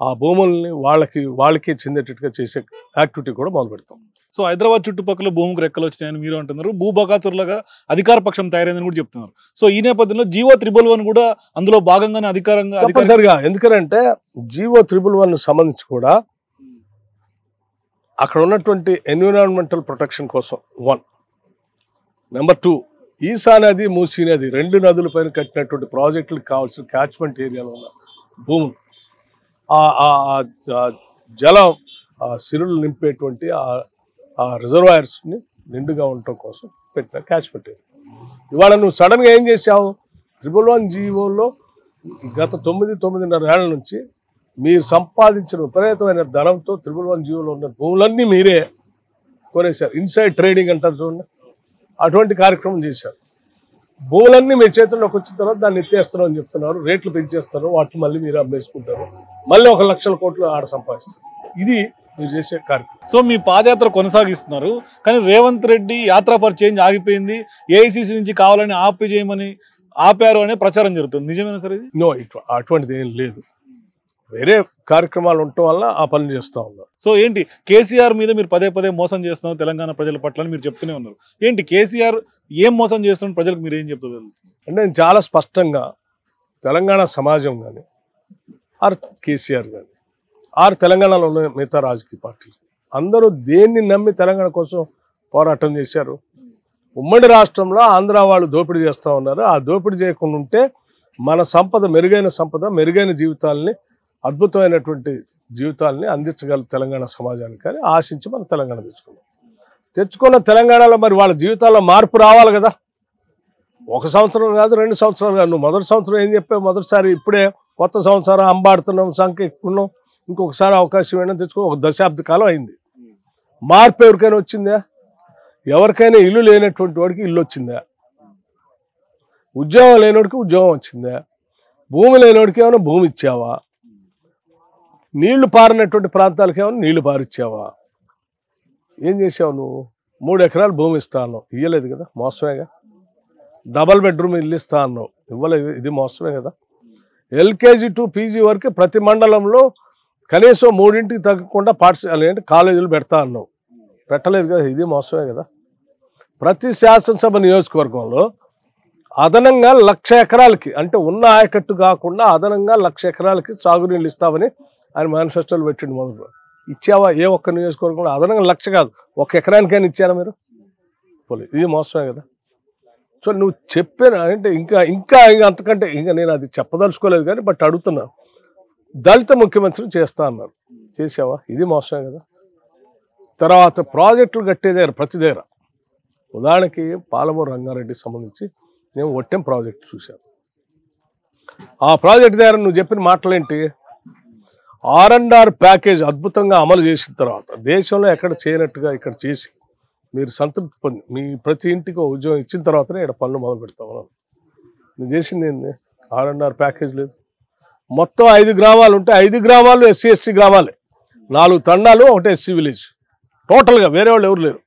ఆ భూముల్ని వాళ్ళకి వాళ్ళకి చెందేటట్టుగా చేసే యాక్టివిటీ కూడా మొదలు పెడతాం సో హైదరాబాద్ చుట్టుపక్కల భూమికి రెక్కలు వచ్చినాయని మీరు అంటున్నారు భూబకాచురులుగా అధికార పక్షం తయారైందని కూడా చెప్తున్నారు సో ఈ నేపథ్యంలో జీవో త్రిబుల్ వన్ కూడా అందులో భాగంగానే అధికారంగా తప్పనిసరిగా ఎందుకంటే జీవో త్రిబుల్ వన్ సంబంధించి కూడా అక్కడ ఉన్నటువంటి ఎన్విరాన్మెంటల్ ప్రొటెక్షన్ కోసం వన్ నెంబర్ టూ ఈసా నది మూసీ నది రెండు నదుల పైన కట్టినటువంటి ప్రాజెక్టులకు కావాల్సిన క్యాచ్మెంట్ ఏరియాలో ఉన్న భూమి జలం సిరులు నింపేటువంటి ఆ రిజర్వాయర్స్ని నిండుగా ఉండటం కోసం పెట్టిన క్యాచ్మెంట్ ఏరియా ఇవాళ నువ్వు సడన్గా ఏం చేసావు త్రిబుల్ వన్ జీవోలో గత తొమ్మిది తొమ్మిదిన్నర ఏళ్ల నుంచి మీరు సంపాదించిన విపరీతమైన ధనంతో త్రిబుల్ వన్ జీవోలో ఉన్న భూములన్నీ మీరే కొనేశారు ఇన్సైడ్ ట్రేడింగ్ అంటారు చూడండి అటువంటి కార్యక్రమం చేశారు భూములన్నీ మీ చేతుల్లోకి వచ్చిన తర్వాత దాన్ని ఎత్తేస్తారు అని చెప్తున్నారు రేట్లు పెంచేస్తారు వాటిని మళ్ళీ మీరు అమ్మేసుకుంటారు మళ్ళీ ఒక లక్షల కోట్లు ఆడ సంపాదిస్తారు ఇది మీరు చేసే కార్యక్రమం సో మీ పాదయాత్ర కొనసాగిస్తున్నారు కానీ రేవంత్ రెడ్డి యాత్ర ఫర్ చేంజ్ ఆగిపోయింది ఏఐసిసి నుంచి కావాలని ఆపి చేయమని ఆపారు అనే ప్రచారం జరుగుతుంది నిజమైన సరే ఇది నో అటువంటిది ఏం లేదు వేరే కార్యక్రమాలు ఉండటం వల్ల ఆ పనులు చేస్తూ ఉన్నారు సో ఏంటి కేసీఆర్ మీద మీరు పదే పదే మోసం చేస్తున్నారు తెలంగాణ ప్రజల పట్ల మీరు చెప్తూనే ఉన్నారు ఏంటి కేసీఆర్ ఏం మోసం చేస్తున్నారు ప్రజలకు మీరు ఏం చెప్తూ అంటే నేను చాలా స్పష్టంగా తెలంగాణ సమాజం కానీ ఆర్ కేసీఆర్ కానీ ఆర్ తెలంగాణలో ఉన్న మిగతా రాజకీయ పార్టీలు అందరూ దేన్ని నమ్మి తెలంగాణ కోసం పోరాటం చేశారు ఉమ్మడి రాష్ట్రంలో ఆంధ్ర వాళ్ళు దోపిడీ చేస్తూ ఉన్నారు ఆ దోపిడీ చేయకుండా ఉంటే మన సంపద మెరుగైన సంపద మెరుగైన జీవితాలని అద్భుతమైనటువంటి జీవితాలని అందించగల తెలంగాణ సమాజానికి కానీ ఆశించి మనం తెలంగాణ తెచ్చుకున్నాం తెచ్చుకున్న తెలంగాణలో మరి వాళ్ళ జీవితాల్లో మార్పు రావాలి కదా ఒక సంవత్సరం కాదు రెండు సంవత్సరాలు కాదు నువ్వు మొదటి సంవత్సరం ఏం చెప్పావు మొదటిసారి ఇప్పుడే కొత్త సంవత్సరం అంబాడుతున్నాం సంఖ్య ఎక్కున్నాం ఇంకొకసారి అవకాశం ఏమైనా తెచ్చుకో ఒక దశాబ్ద కాలం అయింది మార్పు ఎవరికైనా వచ్చిందా ఎవరికైనా ఇల్లు లేనటువంటి వాడికి ఇల్లు వచ్చిందా ఉద్యోగం లేనివాడికి ఉద్యోగం వచ్చిందా భూమి లేనివాడికి ఏమైనా భూమి ఇచ్చావా నీళ్లు పారినటువంటి ప్రాంతాలకు ఏమైనా నీళ్లు పారిచ్చావా ఏం చేసావు నువ్వు మూడు ఎకరాలు భూమి ఇస్తా అన్నావు ఇవ్వలేదు కదా మోసమేగా డబల్ బెడ్రూమ్ ఇల్లు ఇస్తా అన్నావు ఇవ్వలేదు ఇది మోసమే కదా ఎల్కేజీ టు పీజీ వరకు ప్రతి మండలంలో కనీసం మూడింటికి తగ్గకుండా పాఠశాల కాలేజీలు పెడతా అన్నావు పెట్టలేదు కదా ఇది మోసమే కదా ప్రతి శాసనసభ నియోజకవర్గంలో అదనంగా లక్ష ఎకరాలకి అంటే ఉన్న ఆయకట్టు కాకుండా అదనంగా లక్ష ఎకరాలకి సాగునీళ్ళు ఇస్తామని ఆయన మేనిఫెస్టోలు పెట్టిండు మొదట్లో ఇచ్చావా ఏ ఒక్క నియోజకవర్గంలో అదనంగా లక్ష కాదు ఒక ఎకరానికైనా ఇచ్చారా మీరు పోలే ఇది మోసమే కదా సో నువ్వు చెప్పిన అంటే ఇంకా ఇంకా అంతకంటే ఇంకా నేను అది చెప్పదలుచుకోలేదు కానీ బట్ అడుగుతున్నా దళిత ముఖ్యమంత్రిని చేస్తా అన్నారు చేసావా ఇది మోసమే కదా తర్వాత ప్రాజెక్టులు కట్టే దగ్గర ప్రతి దగ్గర ఉదాహరణకి పాలమూరు రంగారెడ్డికి సంబంధించి నేను ఒట్టెం ప్రాజెక్ట్ చూశాను ఆ ప్రాజెక్ట్ దగ్గర నువ్వు చెప్పిన మాటలేంటి ఆర్ అండ్ ఆర్ ప్యాకేజ్ అద్భుతంగా అమలు చేసిన తర్వాత దేశంలో ఎక్కడ చేయనట్టుగా ఇక్కడ చేసి మీరు సంతృప్తి పొంది మీ ప్రతి ఇంటికి ఉద్యోగం ఇచ్చిన తర్వాతనే ఇక్కడ పనులు మొదలు పెడతాం నేను చేసింది ఏంది ఆర్ అండ్ ఆర్ ప్యాకేజ్ లేదు మొత్తం ఐదు గ్రామాలు ఉంటే ఐదు గ్రామాలు ఎస్సీ ఎస్టీ గ్రామాలే నాలుగు తండాలు ఒకటి ఎస్సీ విలేజ్ టోటల్గా వేరే వాళ్ళు ఎవరు లేరు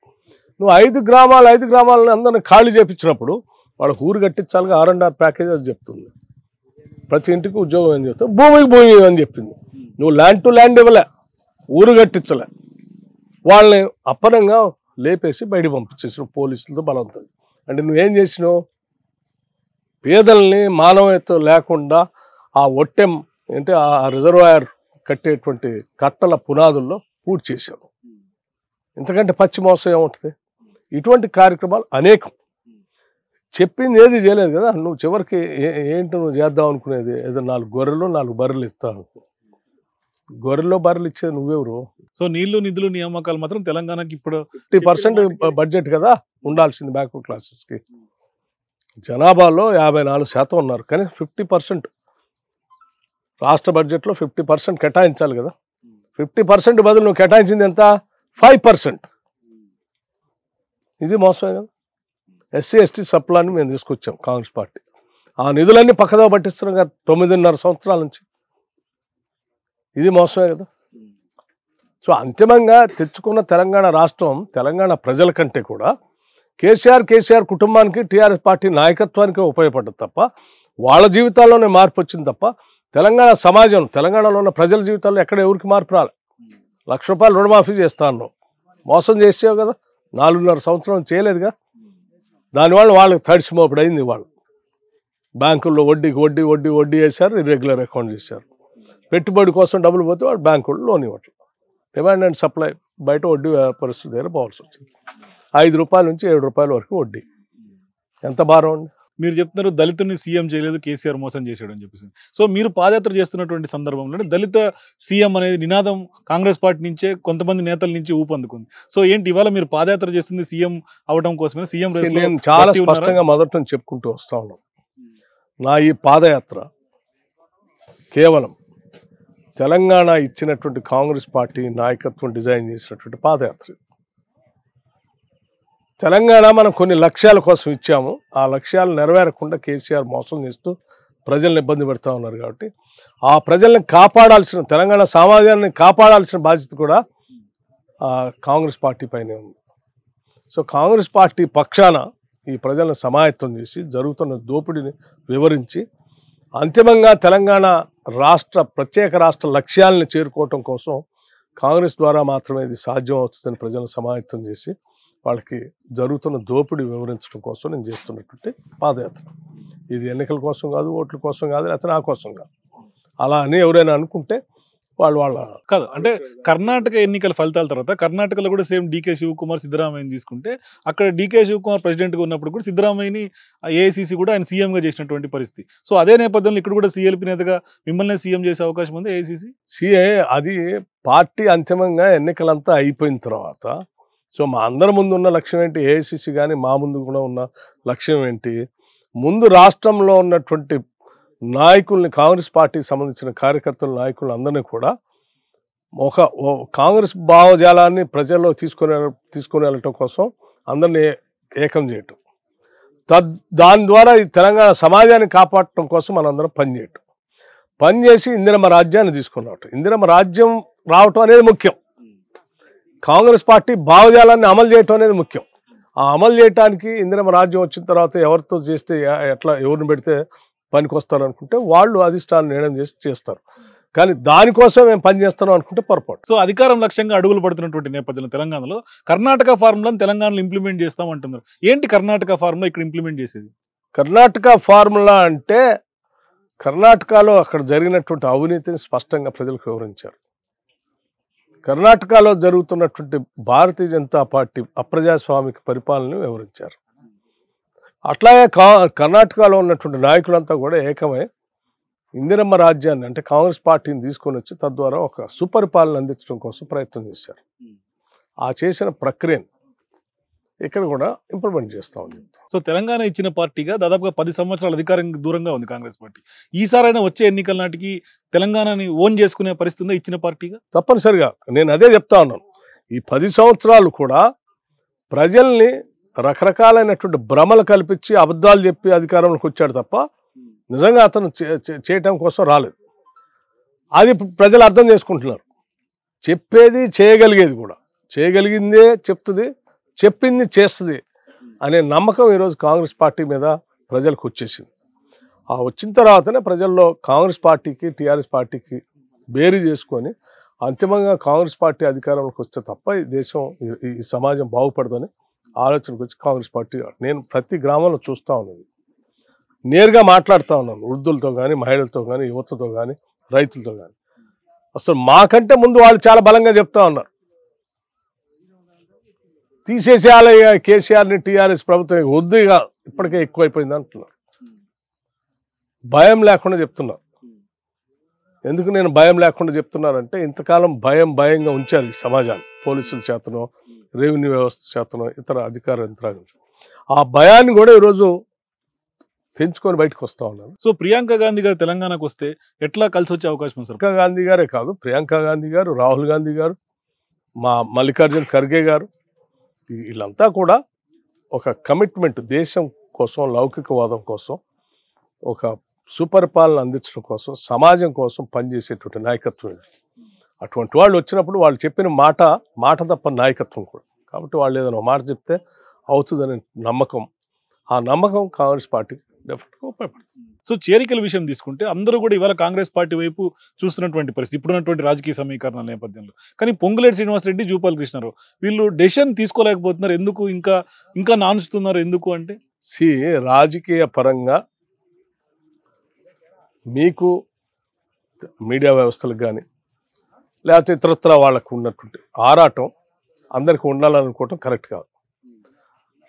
నువ్వు ఐదు గ్రామాలు ఐదు గ్రామాలను అందరిని ఖాళీ చేయించినప్పుడు వాళ్ళకి ఊరు కట్టించాలిగా ఆర్ అండ్ ఆర్ ప్యాకేజ్ అని చెప్తుంది ప్రతి ఇంటికి ఉద్యోగం అని చెప్తాం భూమికి భూమి అని చెప్పింది నువ్వు ల్యాండ్ టు ల్యాండ్ ఇవ్వలే ఊరు కట్టించలే వాళ్ళని అప్పనంగా లేపేసి బయట పంపించేసిన పోలీసులతో ఉంటుంది అంటే నువ్వేం చేసినావు పేదల్ని మానవత లేకుండా ఆ ఒట్టెం అంటే ఆ రిజర్వాయర్ కట్టేటువంటి కట్టల పునాదుల్లో పూర్తి చేశావు ఎందుకంటే పచ్చి మోసం ఏముంటుంది ఇటువంటి కార్యక్రమాలు అనేకం చెప్పింది ఏది చేయలేదు కదా నువ్వు చివరికి ఏంటి నువ్వు చేద్దాం అనుకునేది ఏదో నాలుగు గొర్రెలు నాలుగు బర్రెలు ఇస్తావు గొర్రెలో బర్రెలు ఇచ్చేది నువ్వెవరు సో నీళ్లు నిధులు నియామకాలు మాత్రం తెలంగాణకి ఇప్పుడు ఫిఫ్టీ పర్సెంట్ బడ్జెట్ కదా ఉండాల్సింది బ్యాక్వర్డ్ కి జనాభాలో యాభై నాలుగు శాతం ఉన్నారు కానీ ఫిఫ్టీ పర్సెంట్ రాష్ట్ర బడ్జెట్లో ఫిఫ్టీ పర్సెంట్ కేటాయించాలి కదా ఫిఫ్టీ పర్సెంట్ బదులు నువ్వు కేటాయించింది ఎంత ఫైవ్ పర్సెంట్ ఇది మోసమే కదా ఎస్సీ ఎస్టీ సప్లాన్ని మేము తీసుకొచ్చాం కాంగ్రెస్ పార్టీ ఆ నిధులన్నీ పక్కదో పట్టిస్తున్నాం కదా తొమ్మిదిన్నర సంవత్సరాల నుంచి ఇది మోసమే కదా సో అంతిమంగా తెచ్చుకున్న తెలంగాణ రాష్ట్రం తెలంగాణ ప్రజల కంటే కూడా కేసీఆర్ కేసీఆర్ కుటుంబానికి టీఆర్ఎస్ పార్టీ నాయకత్వానికి ఉపయోగపడదు తప్ప వాళ్ళ జీవితాల్లోనే మార్పు వచ్చింది తప్ప తెలంగాణ సమాజం తెలంగాణలో ఉన్న ప్రజల జీవితాల్లో ఎక్కడ ఎవరికి మార్పు రాలే లక్ష రూపాయలు రుణమాఫీ చేస్తాను మోసం చేసావు కదా నాలుగున్నర సంవత్సరం చేయలేదుగా దానివల్ల వాళ్ళకి తడిచిమోపుడు అయింది వాళ్ళు బ్యాంకుల్లో వడ్డీకి వడ్డీ వడ్డీ వడ్డీ వేశారు ఇర్రెగ్యులర్ అకౌంట్ చేశారు పెట్టుబడి కోసం డబ్బులు పోతే వాడు బ్యాంకు లోన్ ఇవ్వట్లేదు డిమాండ్ అండ్ సప్లై బయట వడ్డీ పరిస్థితి దగ్గర పోవాల్సి వచ్చింది ఐదు రూపాయల నుంచి ఏడు రూపాయల వరకు వడ్డీ ఎంత భారం అండి మీరు చెప్తున్నారు దళితుని సీఎం చేయలేదు కేసీఆర్ మోసం చేశాడు అని చెప్పేసి సో మీరు పాదయాత్ర చేస్తున్నటువంటి సందర్భంలో దళిత సీఎం అనేది నినాదం కాంగ్రెస్ పార్టీ నుంచే కొంతమంది నేతల నుంచి ఊపందుకుంది సో ఏంటి ఇవాళ మీరు పాదయాత్ర చేస్తుంది సీఎం అవడం కోసమే సీఎం చాలా స్పష్టంగా మొదట చెప్పుకుంటూ వస్తా ఉన్నాం నా ఈ పాదయాత్ర కేవలం తెలంగాణ ఇచ్చినటువంటి కాంగ్రెస్ పార్టీ నాయకత్వం డిజైన్ చేసినటువంటి పాదయాత్ర తెలంగాణ మనం కొన్ని లక్ష్యాల కోసం ఇచ్చాము ఆ లక్ష్యాలు నెరవేరకుండా కేసీఆర్ మోసం చేస్తూ ప్రజల్ని ఇబ్బంది పెడతా ఉన్నారు కాబట్టి ఆ ప్రజల్ని కాపాడాల్సిన తెలంగాణ సమాజాన్ని కాపాడాల్సిన బాధ్యత కూడా కాంగ్రెస్ పార్టీ పైనే ఉంది సో కాంగ్రెస్ పార్టీ పక్షాన ఈ ప్రజలను సమాయత్తం చేసి జరుగుతున్న దోపిడీని వివరించి అంతిమంగా తెలంగాణ రాష్ట్ర ప్రత్యేక రాష్ట్ర లక్ష్యాలను చేరుకోవటం కోసం కాంగ్రెస్ ద్వారా మాత్రమే ఇది సాధ్యం అవుతుందని ప్రజలను సమాయత్తం చేసి వాళ్ళకి జరుగుతున్న దోపిడీ వివరించడం కోసం నేను చేస్తున్నటువంటి పాదయాత్ర ఇది ఎన్నికల కోసం కాదు ఓట్ల కోసం కాదు లేకపోతే నా కోసం కాదు అలా అని ఎవరైనా అనుకుంటే వాళ్ళు వాళ్ళ కాదు అంటే కర్ణాటక ఎన్నికల ఫలితాల తర్వాత కర్ణాటకలో కూడా సేమ్ డీకే శివకుమార్ సిద్ధరామయ్యని తీసుకుంటే అక్కడ డీకే శివకుమార్ ప్రెసిడెంట్గా ఉన్నప్పుడు కూడా సిద్ధరామయ్యని ఏఐసిసి కూడా ఆయన సీఎంగా చేసినటువంటి పరిస్థితి సో అదే నేపథ్యంలో ఇక్కడ కూడా సీఎల్పీ నేతగా మిమ్మల్ని సీఎం చేసే అవకాశం ఉంది ఏఐసిసి సీఏ అది పార్టీ అంతిమంగా ఎన్నికలంతా అయిపోయిన తర్వాత సో మా అందరి ముందు ఉన్న లక్ష్యం ఏంటి ఏఐసిసి కానీ మా ముందు కూడా ఉన్న లక్ష్యం ఏంటి ముందు రాష్ట్రంలో ఉన్నటువంటి నాయకుల్ని కాంగ్రెస్ పార్టీకి సంబంధించిన కార్యకర్తలు నాయకులు అందరినీ కూడా ఒక కాంగ్రెస్ భావజాలాన్ని ప్రజల్లో తీసుకునే తీసుకుని వెళ్ళటం కోసం అందరినీ ఏకం చేయటం తద్ దాని ద్వారా ఈ తెలంగాణ సమాజాన్ని కాపాడటం కోసం మనందరం పనిచేయటం పనిచేసి ఇందిరమ్మ రాజ్యాన్ని తీసుకున్నట్టు ఇందిరమ్మ రాజ్యం రావటం అనేది ముఖ్యం కాంగ్రెస్ పార్టీ భావజాలాన్ని అమలు చేయటం అనేది ముఖ్యం ఆ అమలు చేయడానికి ఇందిరమ్మ రాజ్యం వచ్చిన తర్వాత ఎవరితో చేస్తే ఎట్లా ఎవరిని పెడితే పనికొస్తారనుకుంటే వాళ్ళు అధిష్టానం నిర్ణయం చేసి చేస్తారు కానీ దానికోసం మేము పనిచేస్తున్నాం అనుకుంటే పొరపాటు సో అధికారం లక్ష్యంగా అడుగులు పడుతున్నటువంటి నేపథ్యంలో తెలంగాణలో కర్ణాటక ఫార్ములాను తెలంగాణలో ఇంప్లిమెంట్ చేస్తాం అంటున్నారు ఏంటి కర్ణాటక ఫార్ములా ఇక్కడ ఇంప్లిమెంట్ చేసేది కర్ణాటక ఫార్ములా అంటే కర్ణాటకలో అక్కడ జరిగినటువంటి అవినీతిని స్పష్టంగా ప్రజలకు వివరించారు కర్ణాటకలో జరుగుతున్నటువంటి భారతీయ జనతా పార్టీ అప్రజాస్వామిక పరిపాలనను వివరించారు అట్లాగే కా కర్ణాటకలో ఉన్నటువంటి నాయకులంతా కూడా ఏకమై ఇందిరమ్మ రాజ్యాన్ని అంటే కాంగ్రెస్ పార్టీని తీసుకొని వచ్చి తద్వారా ఒక సుపరిపాలన అందించడం కోసం ప్రయత్నం చేశారు ఆ చేసిన ప్రక్రియను ఇక్కడ కూడా ఇంప్లిమెంట్ చేస్తా ఉంది సో తెలంగాణ ఇచ్చిన పార్టీగా దాదాపుగా పది సంవత్సరాల అధికారం దూరంగా ఉంది కాంగ్రెస్ పార్టీ ఈసారైనా వచ్చే ఎన్నికల నాటికి తెలంగాణని ఓన్ చేసుకునే పరిస్థితి ఇచ్చిన పార్టీగా తప్పనిసరిగా నేను అదే చెప్తా ఉన్నాను ఈ పది సంవత్సరాలు కూడా ప్రజల్ని రకరకాలైనటువంటి భ్రమలు కల్పించి అబద్ధాలు చెప్పి అధికారంలోకి వచ్చాడు తప్ప నిజంగా అతను చేయటం కోసం రాలేదు అది ప్రజలు అర్థం చేసుకుంటున్నారు చెప్పేది చేయగలిగేది కూడా చేయగలిగిందే చెప్తుంది చెప్పింది చేస్తుంది అనే నమ్మకం ఈరోజు కాంగ్రెస్ పార్టీ మీద ప్రజలకు వచ్చేసింది ఆ వచ్చిన తర్వాతనే ప్రజల్లో కాంగ్రెస్ పార్టీకి టీఆర్ఎస్ పార్టీకి బేరీ చేసుకొని అంతిమంగా కాంగ్రెస్ పార్టీ అధికారంలోకి వస్తే తప్ప ఈ దేశం ఈ సమాజం బాగుపడదని ఆలోచనకు వచ్చి కాంగ్రెస్ పార్టీ నేను ప్రతి గ్రామంలో చూస్తూ ఉన్నాను నేరుగా మాట్లాడుతూ ఉన్నాను వృద్ధులతో కానీ మహిళలతో కానీ యువతతో కానీ రైతులతో కానీ అసలు మాకంటే ముందు వాళ్ళు చాలా బలంగా చెప్తా ఉన్నారు తీసేసేయాలి కేసీఆర్ని టీఆర్ఎస్ ప్రభుత్వం వద్దు ఇక ఇప్పటికే ఎక్కువైపోయింది అంటున్నారు భయం లేకుండా చెప్తున్నారు ఎందుకు నేను భయం లేకుండా చెప్తున్నానంటే ఇంతకాలం భయం భయంగా ఉంచారు ఈ సమాజాన్ని పోలీసుల చేతనో రెవెన్యూ వ్యవస్థ చేతనో ఇతర అధికార యంత్రాంగం ఆ భయాన్ని కూడా ఈరోజు తెంచుకొని బయటకు వస్తూ ఉన్నాను సో ప్రియాంక గాంధీ గారు తెలంగాణకు వస్తే ఎట్లా కలిసి వచ్చే అవకాశం ఉంది ప్రియాంక గాంధీ గారే కాదు ప్రియాంక గాంధీ గారు రాహుల్ గాంధీ గారు మా మల్లికార్జున్ ఖర్గే గారు వీళ్ళంతా కూడా ఒక కమిట్మెంట్ దేశం కోసం లౌకికవాదం కోసం ఒక సుపరిపాలన అందించడం కోసం సమాజం కోసం పనిచేసేటువంటి నాయకత్వం అటువంటి వాళ్ళు వచ్చినప్పుడు వాళ్ళు చెప్పిన మాట మాట తప్ప నాయకత్వం కూడా కాబట్టి వాళ్ళు ఏదైనా మాట చెప్తే అవుతుందనే నమ్మకం ఆ నమ్మకం కాంగ్రెస్ పార్టీకి డెఫినెట్గా ఉపయోగపడుతుంది సో చేరికల విషయం తీసుకుంటే అందరూ కూడా ఇవాళ కాంగ్రెస్ పార్టీ వైపు చూస్తున్నటువంటి పరిస్థితి ఇప్పుడున్నటువంటి రాజకీయ సమీకరణాల నేపథ్యంలో కానీ పొంగులేటి శ్రీనివాసరెడ్డి జూపాల్ కృష్ణారావు వీళ్ళు డెసిషన్ తీసుకోలేకపోతున్నారు ఎందుకు ఇంకా ఇంకా నానుస్తున్నారు ఎందుకు అంటే సి రాజకీయ పరంగా మీకు మీడియా వ్యవస్థలకు కానీ లేకపోతే ఇతరత్ర వాళ్ళకు ఉన్నటువంటి ఆరాటం అందరికీ ఉండాలనుకోవటం కరెక్ట్ కాదు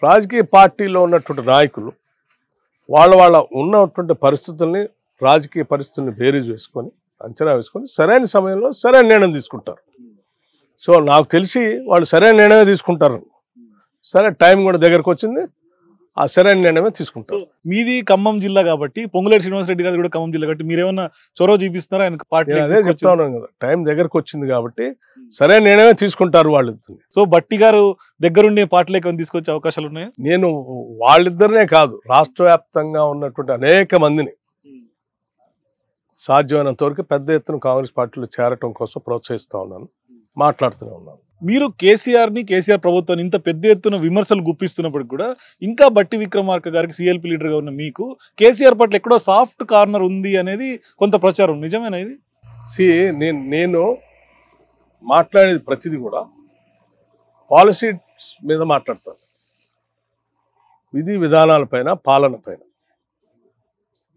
రాజకీయ పార్టీలో ఉన్నటువంటి నాయకులు వాళ్ళ వాళ్ళ ఉన్నటువంటి పరిస్థితుల్ని రాజకీయ పరిస్థితుల్ని బేరీజ్ వేసుకొని అంచనా వేసుకొని సరైన సమయంలో సరైన నిర్ణయం తీసుకుంటారు సో నాకు తెలిసి వాళ్ళు సరైన నిర్ణయం తీసుకుంటారు సరే టైం కూడా దగ్గరకు వచ్చింది ఆ సరైన నిర్ణయమే తీసుకుంటాం మీది ఖమ్మం జిల్లా కాబట్టి పొంగులేటి శ్రీనివాసరెడ్డి గారు కూడా ఖమ్మం జిల్లా కాబట్టి మీరేమన్నా చొరవ చూపిస్తున్నారా ఆయన పార్టీ అదే చెప్తా ఉన్నాం కదా టైం దగ్గరకు వచ్చింది కాబట్టి సరైన నిర్ణయమే తీసుకుంటారు వాళ్ళు సో బట్టి గారు దగ్గరుండే పార్టీలు ఏమైనా తీసుకొచ్చే అవకాశాలు ఉన్నాయా నేను వాళ్ళిద్దరినే కాదు రాష్ట్ర వ్యాప్తంగా ఉన్నటువంటి అనేక మందిని సాధ్యమైనంత వరకు పెద్ద ఎత్తున కాంగ్రెస్ పార్టీలో చేరటం కోసం ప్రోత్సహిస్తూ ఉన్నాను మాట్లాడుతూనే ఉన్నాం మీరు కేసీఆర్ని కేసీఆర్ ప్రభుత్వాన్ని ఇంత పెద్ద ఎత్తున విమర్శలు గుప్పిస్తున్నప్పటికి కూడా ఇంకా బట్టి విక్రమార్క గారికి లీడర్ లీడర్గా ఉన్న మీకు కేసీఆర్ పట్ల ఎక్కడో సాఫ్ట్ కార్నర్ ఉంది అనేది కొంత ప్రచారం నిజమేనా ఇది సి నేను నేను మాట్లాడేది ప్రతిదీ కూడా పాలసీ మీద మాట్లాడతాను విధి విధానాలపైన పాలన పైన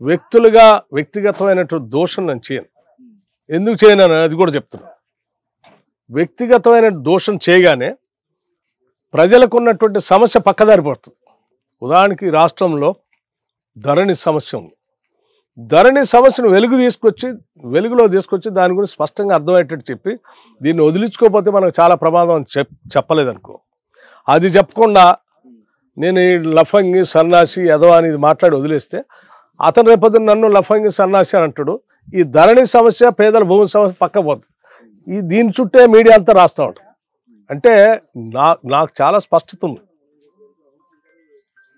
వ్యక్తులుగా వ్యక్తిగతమైనటువంటి దోషం నేను చేయను ఎందుకు చేయను అది కూడా చెప్తున్నాను వ్యక్తిగతమైన దోషం చేయగానే ప్రజలకు ఉన్నటువంటి సమస్య పక్కదారి పడుతుంది ఉదాహరణకి రాష్ట్రంలో ధరణి సమస్య ఉంది ధరణి సమస్యను వెలుగు తీసుకొచ్చి వెలుగులో తీసుకొచ్చి దాని గురించి స్పష్టంగా అర్థమయ్యేటట్టు చెప్పి దీన్ని వదిలించుకోకపోతే మనకు చాలా ప్రమాదం అని చెప్ చెప్పలేదనుకో అది చెప్పకుండా నేను ఈ లఫంగి సన్నాసి యదవ అనేది మాట్లాడి వదిలేస్తే అతను రేపొద్దు నన్ను లఫంగి సన్నాసి అని అంటాడు ఈ ధరణి సమస్య పేదల భూమి సమస్య పక్క పోతుంది ఈ దీని చుట్టే మీడియా అంతా రాస్తా ఉంటుంది అంటే నా నాకు చాలా స్పష్టత ఉంది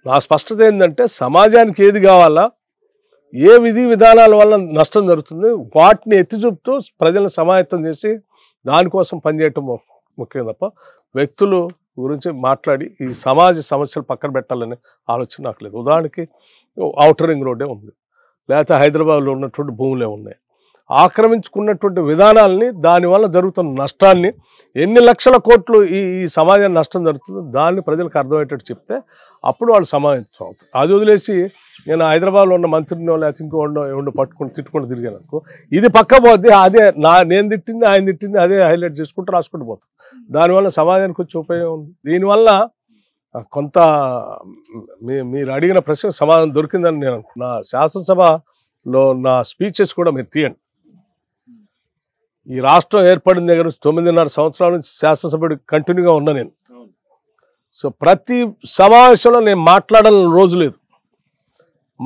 నా స్పష్టత ఏంటంటే సమాజానికి ఏది కావాలా ఏ విధి విధానాల వల్ల నష్టం జరుగుతుంది వాటిని ఎత్తి చూపుతూ ప్రజలను సమాయత్తం చేసి దానికోసం పనిచేయటం ముఖ్యం తప్ప వ్యక్తులు గురించి మాట్లాడి ఈ సమాజ సమస్యలు పక్కన పెట్టాలనే ఆలోచన నాకు లేదు ఉదాహరణకి అవుటరింగ్ రోడ్డే ఉంది లేకపోతే హైదరాబాద్లో ఉన్నటువంటి భూములే ఉన్నాయి ఆక్రమించుకున్నటువంటి విధానాలని దానివల్ల జరుగుతున్న నష్టాన్ని ఎన్ని లక్షల కోట్లు ఈ ఈ సమాజానికి నష్టం జరుగుతుందో దాన్ని ప్రజలకు అర్థమయ్యేటట్టు చెప్తే అప్పుడు వాళ్ళు సమాజం అవుతారు అది వదిలేసి నేను హైదరాబాద్లో ఉన్న మంత్రిని లేకపోతే ఇంకో ఎవడో పట్టుకుని తిట్టుకుని తిరిగాను అనుకో ఇది పక్క పోతే అదే నా నేను తిట్టింది ఆయన తిట్టింది అదే హైలైట్ చేసుకుంటూ రాసుకుంటూ పోతాను దానివల్ల సమాజానికి వచ్చే ఉపయోగం ఉంది దీనివల్ల కొంత మీ మీరు అడిగిన ప్రశ్న సమాధానం దొరికిందని నేను నా శాసనసభలో నా స్పీచెస్ కూడా మీరు తీయండి ఈ రాష్ట్రం ఏర్పడిన దగ్గర నుంచి తొమ్మిదిన్నర సంవత్సరాల నుంచి శాసనసభ్యుడు కంటిన్యూగా ఉన్నా నేను సో ప్రతి సమావేశంలో నేను మాట్లాడాలని రోజు లేదు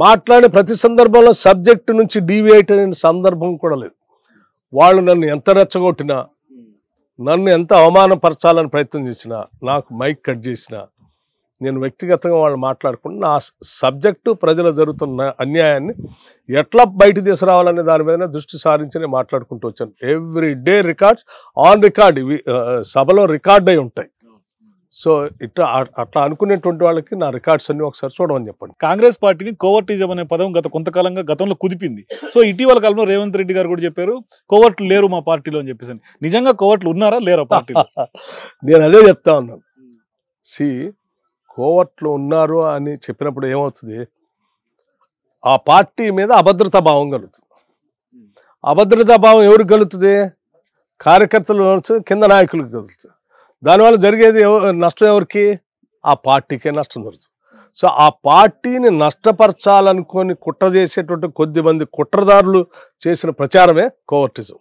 మాట్లాడే ప్రతి సందర్భంలో సబ్జెక్టు నుంచి డీవియేట్ అయిన సందర్భం కూడా లేదు వాళ్ళు నన్ను ఎంత రెచ్చగొట్టినా నన్ను ఎంత అవమానపరచాలని ప్రయత్నం చేసినా నాకు మైక్ కట్ చేసినా నేను వ్యక్తిగతంగా వాళ్ళు మాట్లాడుకుంటే నా సబ్జెక్టు ప్రజలు జరుగుతున్న అన్యాయాన్ని ఎట్లా బయట తీసుకురావాలనే దాని మీద దృష్టి సారించి నేను మాట్లాడుకుంటూ వచ్చాను every day records on record సభలో రికార్డ్ అయి ఉంటాయి సో ఇట్లా అట్లా అనుకునేటువంటి వాళ్ళకి నా రికార్డ్స్ అన్ని ఒకసారి చూడమని చెప్పండి కాంగ్రెస్ పార్టీని కోవర్టిజం అనే పదం గత కొంతకాలంగా గతంలో కుదిపింది సో ఇటీవల కాలంలో రేవంత్ రెడ్డి గారు కూడా చెప్పారు కోవర్ట్లు లేరు మా పార్టీలో అని చెప్పేసి నిజంగా కోవర్ట్లు ఉన్నారా లేరా పార్టీ నేను అదే చెప్తా ఉన్నాను సి కోవట్లు ఉన్నారు అని చెప్పినప్పుడు ఏమవుతుంది ఆ పార్టీ మీద అభద్రతా భావం కలుగుతుంది అభద్రతా భావం ఎవరికి కలుగుతుంది కార్యకర్తలు కింద నాయకులకు కలుగుతుంది దానివల్ల జరిగేది నష్టం ఎవరికి ఆ పార్టీకే నష్టం జరుగుతుంది సో ఆ పార్టీని నష్టపరచాలనుకొని కుట్ర చేసేటువంటి కొద్ది మంది కుట్రదారులు చేసిన ప్రచారమే కోవర్టిజం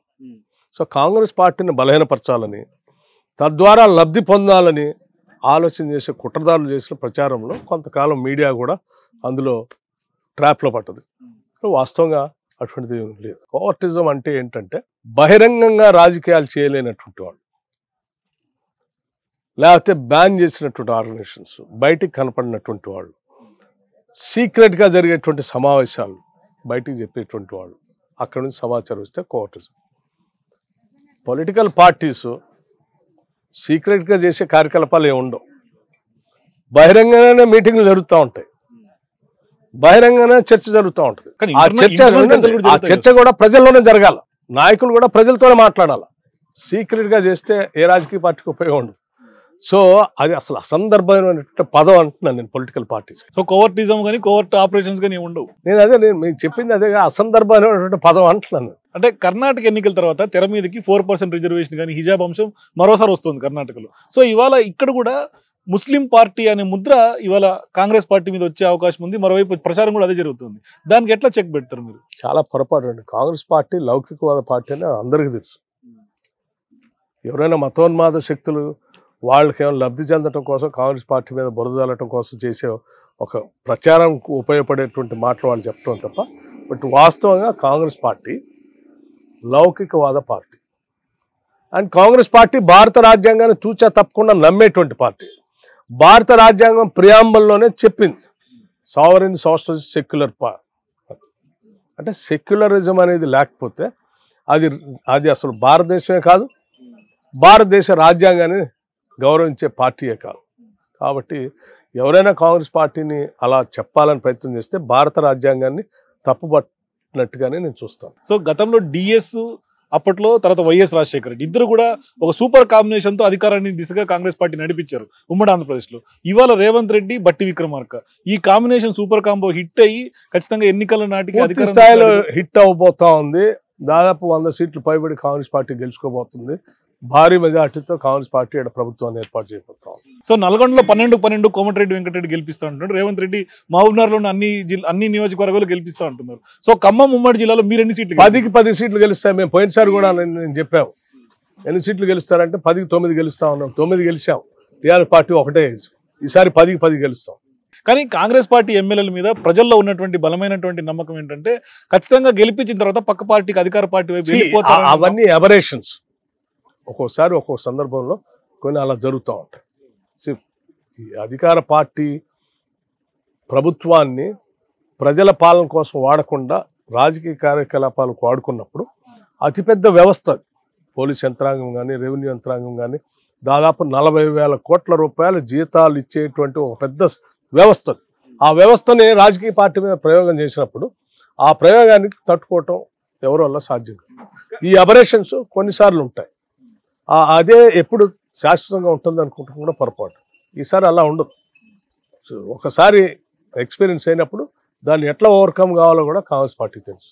సో కాంగ్రెస్ పార్టీని బలహీనపరచాలని తద్వారా లబ్ధి పొందాలని ఆలోచన చేసే కుట్రదారులు చేసిన ప్రచారంలో కొంతకాలం మీడియా కూడా అందులో ట్రాప్లో పట్టదు వాస్తవంగా అటువంటిది లేదు కోవర్టిజం అంటే ఏంటంటే బహిరంగంగా రాజకీయాలు చేయలేనటువంటి వాళ్ళు లేకపోతే బ్యాన్ చేసినటువంటి ఆర్గనైజేషన్స్ బయటికి కనపడినటువంటి వాళ్ళు సీక్రెట్గా జరిగేటువంటి సమావేశాలు బయటికి చెప్పేటువంటి వాళ్ళు అక్కడ నుంచి సమాచారం ఇస్తే కోవర్టిజం పొలిటికల్ పార్టీస్ సీక్రెట్గా చేసే కార్యకలాపాలు ఏముండవు బహిరంగంగానే మీటింగ్లు జరుగుతూ ఉంటాయి బహిరంగంగానే చర్చ జరుగుతూ ఉంటుంది ఆ చర్చ ఆ చర్చ కూడా ప్రజల్లోనే జరగాల నాయకులు కూడా ప్రజలతోనే మాట్లాడాలి సీక్రెట్గా చేస్తే ఏ రాజకీయ పార్టీకి ఉపయోగం ఉండదు సో అది అసలు అసందర్భమైనటువంటి పదం అంటున్నాను నేను పొలిటికల్ పార్టీస్ సో కోవర్టిజం కానీ కోవర్ట్ ఆపరేషన్స్ కానీ ఉండవు నేను అదే నేను మీకు చెప్పింది అదే అసందర్భమైనటువంటి పదం అంటున్నాను అంటే కర్ణాటక ఎన్నికల తర్వాత తెర మీదకి ఫోర్ పర్సెంట్ రిజర్వేషన్ కానీ హిజాబ్ అంశం మరోసారి వస్తుంది కర్ణాటకలో సో ఇవాళ ఇక్కడ కూడా ముస్లిం పార్టీ అనే ముద్ర ఇవాళ కాంగ్రెస్ పార్టీ మీద వచ్చే అవకాశం ఉంది మరోవైపు ప్రచారం కూడా అదే జరుగుతుంది దానికి ఎట్లా చెక్ పెడతారు మీరు చాలా పొరపాటు అండి కాంగ్రెస్ పార్టీ లౌకికవాద పార్టీ అని అందరికీ తెలుసు ఎవరైనా మతోన్మాద శక్తులు వాళ్ళకి ఏమైనా లబ్ధి చెందడం కోసం కాంగ్రెస్ పార్టీ మీద బురదజల్లటం కోసం చేసే ఒక ప్రచారం ఉపయోగపడేటువంటి మాటలు వాళ్ళు చెప్పడం తప్ప బట్ వాస్తవంగా కాంగ్రెస్ పార్టీ లౌకికవాద పార్టీ అండ్ కాంగ్రెస్ పార్టీ భారత రాజ్యాంగాన్ని చూచా తప్పకుండా నమ్మేటువంటి పార్టీ భారత రాజ్యాంగం ప్రియాంబల్లోనే చెప్పింది సావరిన్ సోషల్ సెక్యులర్ అంటే సెక్యులరిజం అనేది లేకపోతే అది అది అసలు భారతదేశమే కాదు భారతదేశ రాజ్యాంగాన్ని గౌరవించే పార్టీయే కాదు కాబట్టి ఎవరైనా కాంగ్రెస్ పార్టీని అలా చెప్పాలని ప్రయత్నం చేస్తే భారత రాజ్యాంగాన్ని తప్పుబట్ పెట్టినట్టుగానే నేను చూస్తాను సో గతంలో డిఎస్ అప్పట్లో తర్వాత వైఎస్ రాజశేఖర రెడ్డి ఇద్దరు కూడా ఒక సూపర్ కాంబినేషన్ తో అధికారాన్ని దిశగా కాంగ్రెస్ పార్టీ నడిపించారు ఉమ్మడి ఆంధ్రప్రదేశ్ లో ఇవాళ రేవంత్ రెడ్డి బట్టి విక్రమార్క ఈ కాంబినేషన్ సూపర్ కాంబో హిట్ అయ్యి ఖచ్చితంగా ఎన్నికల నాటికి అధిక స్థాయిలో హిట్ అవబోతా ఉంది దాదాపు వంద సీట్లు పైబడి కాంగ్రెస్ పార్టీ గెలుచుకోబోతుంది భారీ మెజార్టీతో కాంగ్రెస్ పార్టీ ఇక్కడ ప్రభుత్వాన్ని ఏర్పాటు చేయబోతాం సో నల్గొండలో పన్నెండు పన్నెండు కోమటిరెడ్డి వెంకటరెడ్డి గెలిపిస్తూ ఉంటున్నారు రేవంత్ రెడ్డి ఉన్న అన్ని అన్ని నియోజకవర్గాలు గెలిపిస్తా ఉంటున్నారు సో ఖమ్మం ఉమ్మడి జిల్లాలో మీరు ఎన్ని సీట్లు పదికి పది సీట్లు గెలుస్తాయి మేము పోయినసారి కూడా నేను చెప్పాము ఎన్ని సీట్లు గెలుస్తారంటే పదికి తొమ్మిది గెలుస్తా ఉన్నాం తొమ్మిది గెలిచాం టీఆర్ఎస్ పార్టీ ఒకటే ఈసారి పదికి పది గెలుస్తాం కానీ కాంగ్రెస్ పార్టీ ఎమ్మెల్యేల మీద ప్రజల్లో ఉన్నటువంటి బలమైనటువంటి నమ్మకం ఏంటంటే ఖచ్చితంగా గెలిపించిన తర్వాత పక్క పార్టీకి అధికార పార్టీ అవన్నీ అబరేషన్స్ ఒక్కోసారి ఒక్కో సందర్భంలో కొన్ని అలా జరుగుతూ ఉంటాయి ఈ అధికార పార్టీ ప్రభుత్వాన్ని ప్రజల పాలన కోసం వాడకుండా రాజకీయ కార్యకలాపాలకు వాడుకున్నప్పుడు అతిపెద్ద వ్యవస్థ పోలీస్ యంత్రాంగం కానీ రెవెన్యూ యంత్రాంగం కానీ దాదాపు నలభై వేల కోట్ల రూపాయల జీతాలు ఇచ్చేటువంటి ఒక పెద్ద వ్యవస్థ ఆ వ్యవస్థని రాజకీయ పార్టీ మీద ప్రయోగం చేసినప్పుడు ఆ ప్రయోగానికి తట్టుకోవటం ఎవరి వల్ల సాధ్యం ఈ అబరేషన్స్ కొన్నిసార్లు ఉంటాయి అదే ఎప్పుడు శాశ్వతంగా ఉంటుంది అనుకుంటాం కూడా పొరపాటు ఈసారి అలా ఉండదు ఒకసారి ఎక్స్పీరియన్స్ అయినప్పుడు దాన్ని ఎట్లా ఓవర్కమ్ కావాలో కూడా కాంగ్రెస్ పార్టీ తెలుసు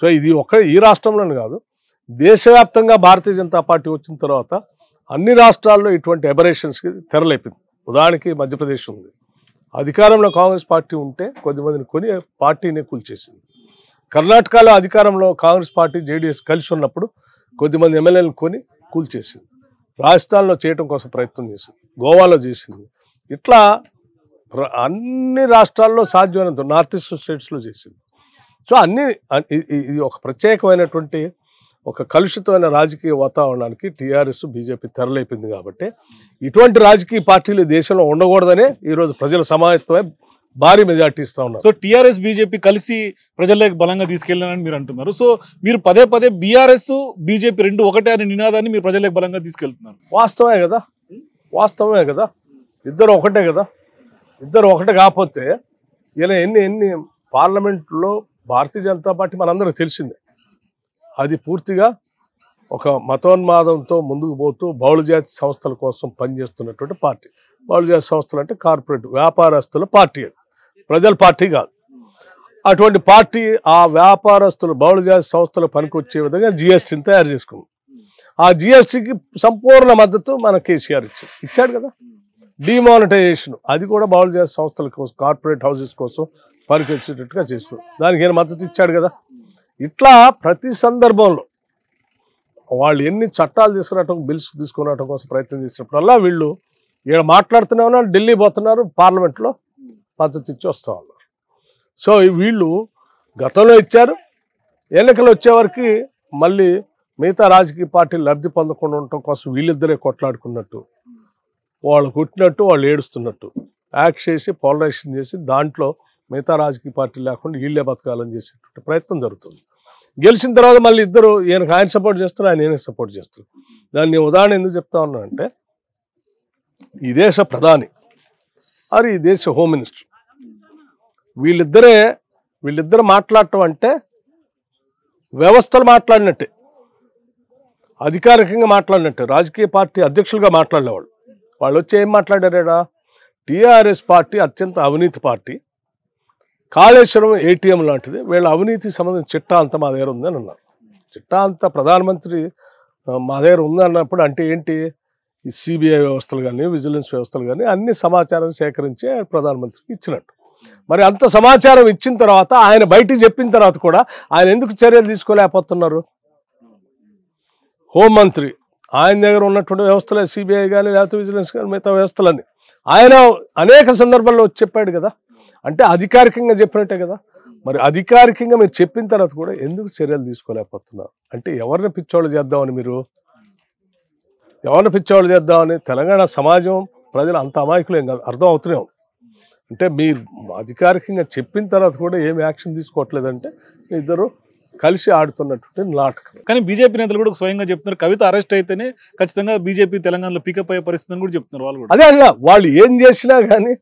సో ఇది ఒక ఈ రాష్ట్రంలోనే కాదు దేశవ్యాప్తంగా భారతీయ జనతా పార్టీ వచ్చిన తర్వాత అన్ని రాష్ట్రాల్లో ఇటువంటి ఎబరేషన్స్కి తెరలేపింది ఉదాహరణకి మధ్యప్రదేశ్ ఉంది అధికారంలో కాంగ్రెస్ పార్టీ ఉంటే కొద్దిమందిని కొని పార్టీని కూల్చేసింది కర్ణాటకలో అధికారంలో కాంగ్రెస్ పార్టీ జేడీఎస్ కలిసి ఉన్నప్పుడు కొద్దిమంది ఎమ్మెల్యేలను కొని కూల్చేసింది రాజస్థాన్లో చేయటం కోసం ప్రయత్నం చేసింది గోవాలో చేసింది ఇట్లా అన్ని రాష్ట్రాల్లో సాధ్యమైనంత నార్త్ ఈస్ట్ స్టేట్స్లో చేసింది సో అన్ని ఇది ఒక ప్రత్యేకమైనటువంటి ఒక కలుషితమైన రాజకీయ వాతావరణానికి టీఆర్ఎస్ బీజేపీ తెరలేపింది కాబట్టి ఇటువంటి రాజకీయ పార్టీలు దేశంలో ఉండకూడదనే ఈరోజు ప్రజల సమాయత్తమై భారీ మెజార్టీ ఇస్తా ఉన్నారు సో టీఆర్ఎస్ బీజేపీ కలిసి ప్రజల్లోకి బలంగా తీసుకెళ్ళానని మీరు అంటున్నారు సో మీరు పదే పదే బీఆర్ఎస్ బీజేపీ రెండు ఒకటే అనే నినాదాన్ని మీరు ప్రజలకు బలంగా తీసుకెళ్తున్నారు వాస్తవమే కదా వాస్తవమే కదా ఇద్దరు ఒకటే కదా ఇద్దరు ఒకటే కాకపోతే ఇలా ఎన్ని ఎన్ని పార్లమెంట్లో భారతీయ జనతా పార్టీ మనందరికీ తెలిసిందే అది పూర్తిగా ఒక మతోన్మాదంతో ముందుకు పోతూ బహుళజాతి సంస్థల కోసం పనిచేస్తున్నటువంటి పార్టీ బహుళజాతి సంస్థలు అంటే కార్పొరేట్ వ్యాపారస్తుల పార్టీ అది ప్రజల పార్టీ కాదు అటువంటి పార్టీ ఆ వ్యాపారస్తులు బౌల జాతి సంస్థలు పనికొచ్చే విధంగా జిఎస్టీని తయారు చేసుకుంది ఆ జిఎస్టీకి సంపూర్ణ మద్దతు మన కేసీఆర్ ఇచ్చాడు ఇచ్చాడు కదా డిమానిటైజేషన్ అది కూడా బౌల జాతి సంస్థల కోసం కార్పొరేట్ హౌసెస్ కోసం పనికొచ్చేటట్టుగా చేసుకో దానికి ఏం మద్దతు ఇచ్చాడు కదా ఇట్లా ప్రతి సందర్భంలో వాళ్ళు ఎన్ని చట్టాలు తీసుకురావటం బిల్స్ తీసుకురావటం కోసం ప్రయత్నం చేసినప్పుడల్లా వీళ్ళు ఇక్కడ మాట్లాడుతూనే ఉన్నారు ఢిల్లీ పోతున్నారు పార్లమెంట్లో పద్ధతి ఇచ్చి వస్తూ ఉన్నారు సో వీళ్ళు గతంలో ఇచ్చారు ఎన్నికలు వచ్చేవరకు మళ్ళీ మిగతా రాజకీయ పార్టీలు లబ్ధి పొందకుండా ఉండటం కోసం వీళ్ళిద్దరే కొట్లాడుకున్నట్టు వాళ్ళు కుట్టినట్టు వాళ్ళు ఏడుస్తున్నట్టు యాక్ట్ చేసి పోలరైజేషన్ చేసి దాంట్లో మిగతా రాజకీయ పార్టీలు లేకుండా వీళ్ళే బతకాలని చేసేటువంటి ప్రయత్నం జరుగుతుంది గెలిచిన తర్వాత మళ్ళీ ఇద్దరు ఈయనకు ఆయన సపోర్ట్ చేస్తారు ఆయన ఈయనకి సపోర్ట్ చేస్తారు దాన్ని ఉదాహరణ ఎందుకు చెప్తా ఉన్నా అంటే ఈ దేశ ప్రధాని ఆర్ ఈ దేశ హోమ్ మినిస్టర్ వీళ్ళిద్దరే వీళ్ళిద్దరు మాట్లాడటం అంటే వ్యవస్థలు మాట్లాడినట్టే అధికారికంగా మాట్లాడినట్టే రాజకీయ పార్టీ అధ్యక్షులుగా మాట్లాడేవాళ్ళు వాళ్ళు వచ్చి ఏం మాట్లాడారా టీఆర్ఎస్ పార్టీ అత్యంత అవినీతి పార్టీ కాళేశ్వరం ఏటీఎం లాంటిది వీళ్ళ అవినీతి సంబంధించిన చిట్టా అంతా మా దగ్గర ఉందని అన్నారు చిట్టా అంతా ప్రధానమంత్రి మా దగ్గర ఉందన్నప్పుడు అంటే ఏంటి ఈ సిబిఐ వ్యవస్థలు కానీ విజిలెన్స్ వ్యవస్థలు కానీ అన్ని సమాచారం సేకరించే ప్రధానమంత్రికి ఇచ్చినట్టు మరి అంత సమాచారం ఇచ్చిన తర్వాత ఆయన బయటికి చెప్పిన తర్వాత కూడా ఆయన ఎందుకు చర్యలు తీసుకోలేకపోతున్నారు హోంమంత్రి ఆయన దగ్గర ఉన్నటువంటి వ్యవస్థలే సిబిఐ కానీ లేకపోతే విజిలెన్స్ కానీ మిగతా వ్యవస్థలన్నీ ఆయన అనేక సందర్భాల్లో వచ్చి చెప్పాడు కదా అంటే అధికారికంగా చెప్పినట్టే కదా మరి అధికారికంగా మీరు చెప్పిన తర్వాత కూడా ఎందుకు చర్యలు తీసుకోలేకపోతున్నారు అంటే ఎవరిని పిచ్చోళ్ళు చేద్దామని మీరు ఎవరిని పిచ్చేవాళ్ళు చేద్దామని తెలంగాణ సమాజం ప్రజలు అంత అమాయకులేం కాదు అర్థం అవుతున్నాం అంటే మీరు అధికారికంగా చెప్పిన తర్వాత కూడా ఏం యాక్షన్ తీసుకోవట్లేదంటే ఇద్దరు కలిసి ఆడుతున్నటువంటి నాటకం కానీ బీజేపీ నేతలు కూడా స్వయంగా చెప్తున్నారు కవిత అరెస్ట్ అయితేనే ఖచ్చితంగా బీజేపీ తెలంగాణలో పికప్ అయ్యే పరిస్థితిని కూడా చెప్తున్నారు వాళ్ళు అదే అన్న వాళ్ళు ఏం చేసినా కానీ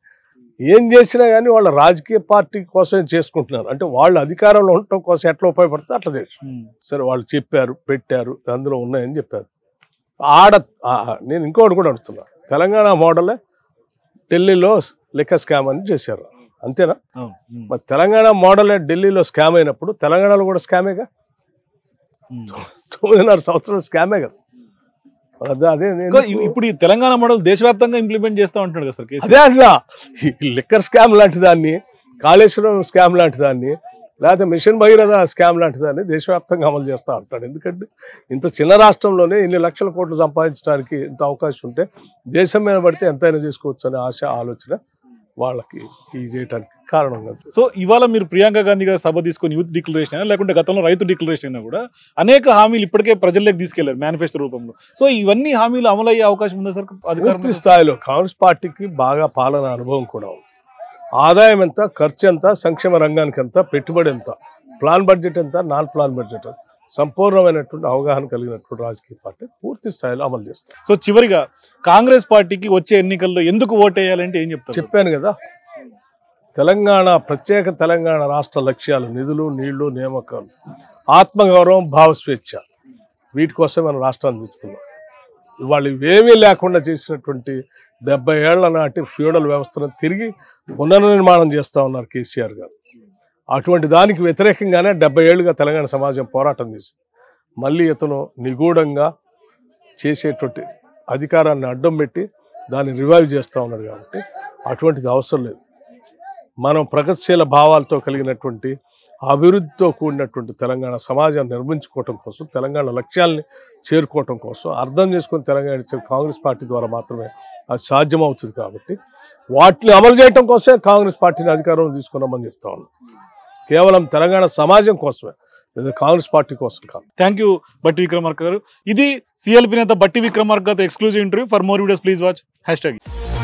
ఏం చేసినా కానీ వాళ్ళ రాజకీయ పార్టీ కోసమే చేసుకుంటున్నారు అంటే వాళ్ళు అధికారంలో ఉండటం కోసం ఎట్లా ఉపయోగపడితే అట్లా చేసి సరే వాళ్ళు చెప్పారు పెట్టారు అందులో ఉన్నాయని చెప్పారు ఆడ నేను ఇంకోటి కూడా అడుగుతున్నా తెలంగాణ మోడలే ఢిల్లీలో లెక్క స్కామ్ అని చేశారు అంతేనా మరి తెలంగాణ మోడలే ఢిల్లీలో స్కామ్ అయినప్పుడు తెలంగాణలో కూడా స్కామేగా తొమ్మిదిన్నర సంవత్సరాలు స్కామే కదా అదే ఇప్పుడు ఈ తెలంగాణ మోడల్ దేశవ్యాప్తంగా ఇంప్లిమెంట్ చేస్తా ఉంటాడు కదా సార్ అదే అంటున్నా లిక్కర్ స్కామ్ లాంటి దాన్ని కాళేశ్వరం స్కామ్ లాంటి దాన్ని లేకపోతే మిషన్ భగీరథ స్కామ్ అని దేశవ్యాప్తంగా అమలు చేస్తూ ఉంటాడు ఎందుకంటే ఇంత చిన్న రాష్ట్రంలోనే ఇన్ని లక్షల కోట్లు సంపాదించడానికి ఇంత అవకాశం ఉంటే దేశం మీద పడితే ఎంతైనా చేసుకోవచ్చు అనే ఆశ ఆలోచన వాళ్ళకి ఈ చేయడానికి కాదు సో ఇవాళ మీరు ప్రియాంక గాంధీ గారు సభ తీసుకొని యూత్ డిక్లరేషన్ అయినా లేకుంటే గతంలో రైతు డిక్లరేషన్ అయినా కూడా అనేక హామీలు ఇప్పటికే ప్రజల్లోకి తీసుకెళ్లారు మేనిఫెస్టో రూపంలో సో ఇవన్నీ హామీలు అమలయ్యే అవకాశం ఉందా సార్ పూర్తి స్థాయిలో కాంగ్రెస్ పార్టీకి బాగా పాలన అనుభవం కూడా ఉంది ఆదాయం ఎంత ఖర్చు ఎంత సంక్షేమ రంగానికి ఎంత పెట్టుబడి ఎంత ప్లాన్ బడ్జెట్ ఎంత నాన్ ప్లాన్ బడ్జెట్ సంపూర్ణమైనటువంటి అవగాహన కలిగినటువంటి రాజకీయ పార్టీ పూర్తి స్థాయిలో అమలు చేస్తారు సో చివరిగా కాంగ్రెస్ పార్టీకి వచ్చే ఎన్నికల్లో ఎందుకు ఓటేయాలంటే ఏం చెప్తారు చెప్పాను కదా తెలంగాణ ప్రత్యేక తెలంగాణ రాష్ట్ర లక్ష్యాలు నిధులు నీళ్లు నియామకాలు ఆత్మగౌరవం భావస్వేచ్ఛ వీటి కోసం మనం రాష్ట్రాన్ని తీసుకున్నాం వాళ్ళు ఇవేమీ లేకుండా చేసినటువంటి డెబ్బై ఏళ్ల నాటి ఫ్యూడల్ వ్యవస్థను తిరిగి పునర్నిర్మాణం చేస్తూ ఉన్నారు కేసీఆర్ గారు అటువంటి దానికి వ్యతిరేకంగానే డెబ్బై ఏళ్ళుగా తెలంగాణ సమాజం పోరాటం చేసింది మళ్ళీ ఇతను నిగూఢంగా చేసేటువంటి అధికారాన్ని అడ్డం పెట్టి దాన్ని రివైవ్ చేస్తూ ఉన్నాడు కాబట్టి అటువంటిది అవసరం లేదు మనం ప్రగతిశీల భావాలతో కలిగినటువంటి అభివృద్ధితో కూడినటువంటి తెలంగాణ సమాజాన్ని నిర్మించుకోవటం కోసం తెలంగాణ లక్ష్యాలని చేరుకోవటం కోసం అర్థం చేసుకుని తెలంగాణ ఇచ్చే కాంగ్రెస్ పార్టీ ద్వారా మాత్రమే అది సాధ్యమవుతుంది కాబట్టి వాటిని అమలు చేయటం కోసమే కాంగ్రెస్ పార్టీని అధికారం తీసుకున్నామని చెప్తా కేవలం తెలంగాణ సమాజం కోసమే కాంగ్రెస్ పార్టీ కోసం కాదు థ్యాంక్ యూ బట్టి విక్రమార్క గారు ఇది సిఎల్పి నేత Bhatti Vikramarka exclusive interview for more videos please watch hash tag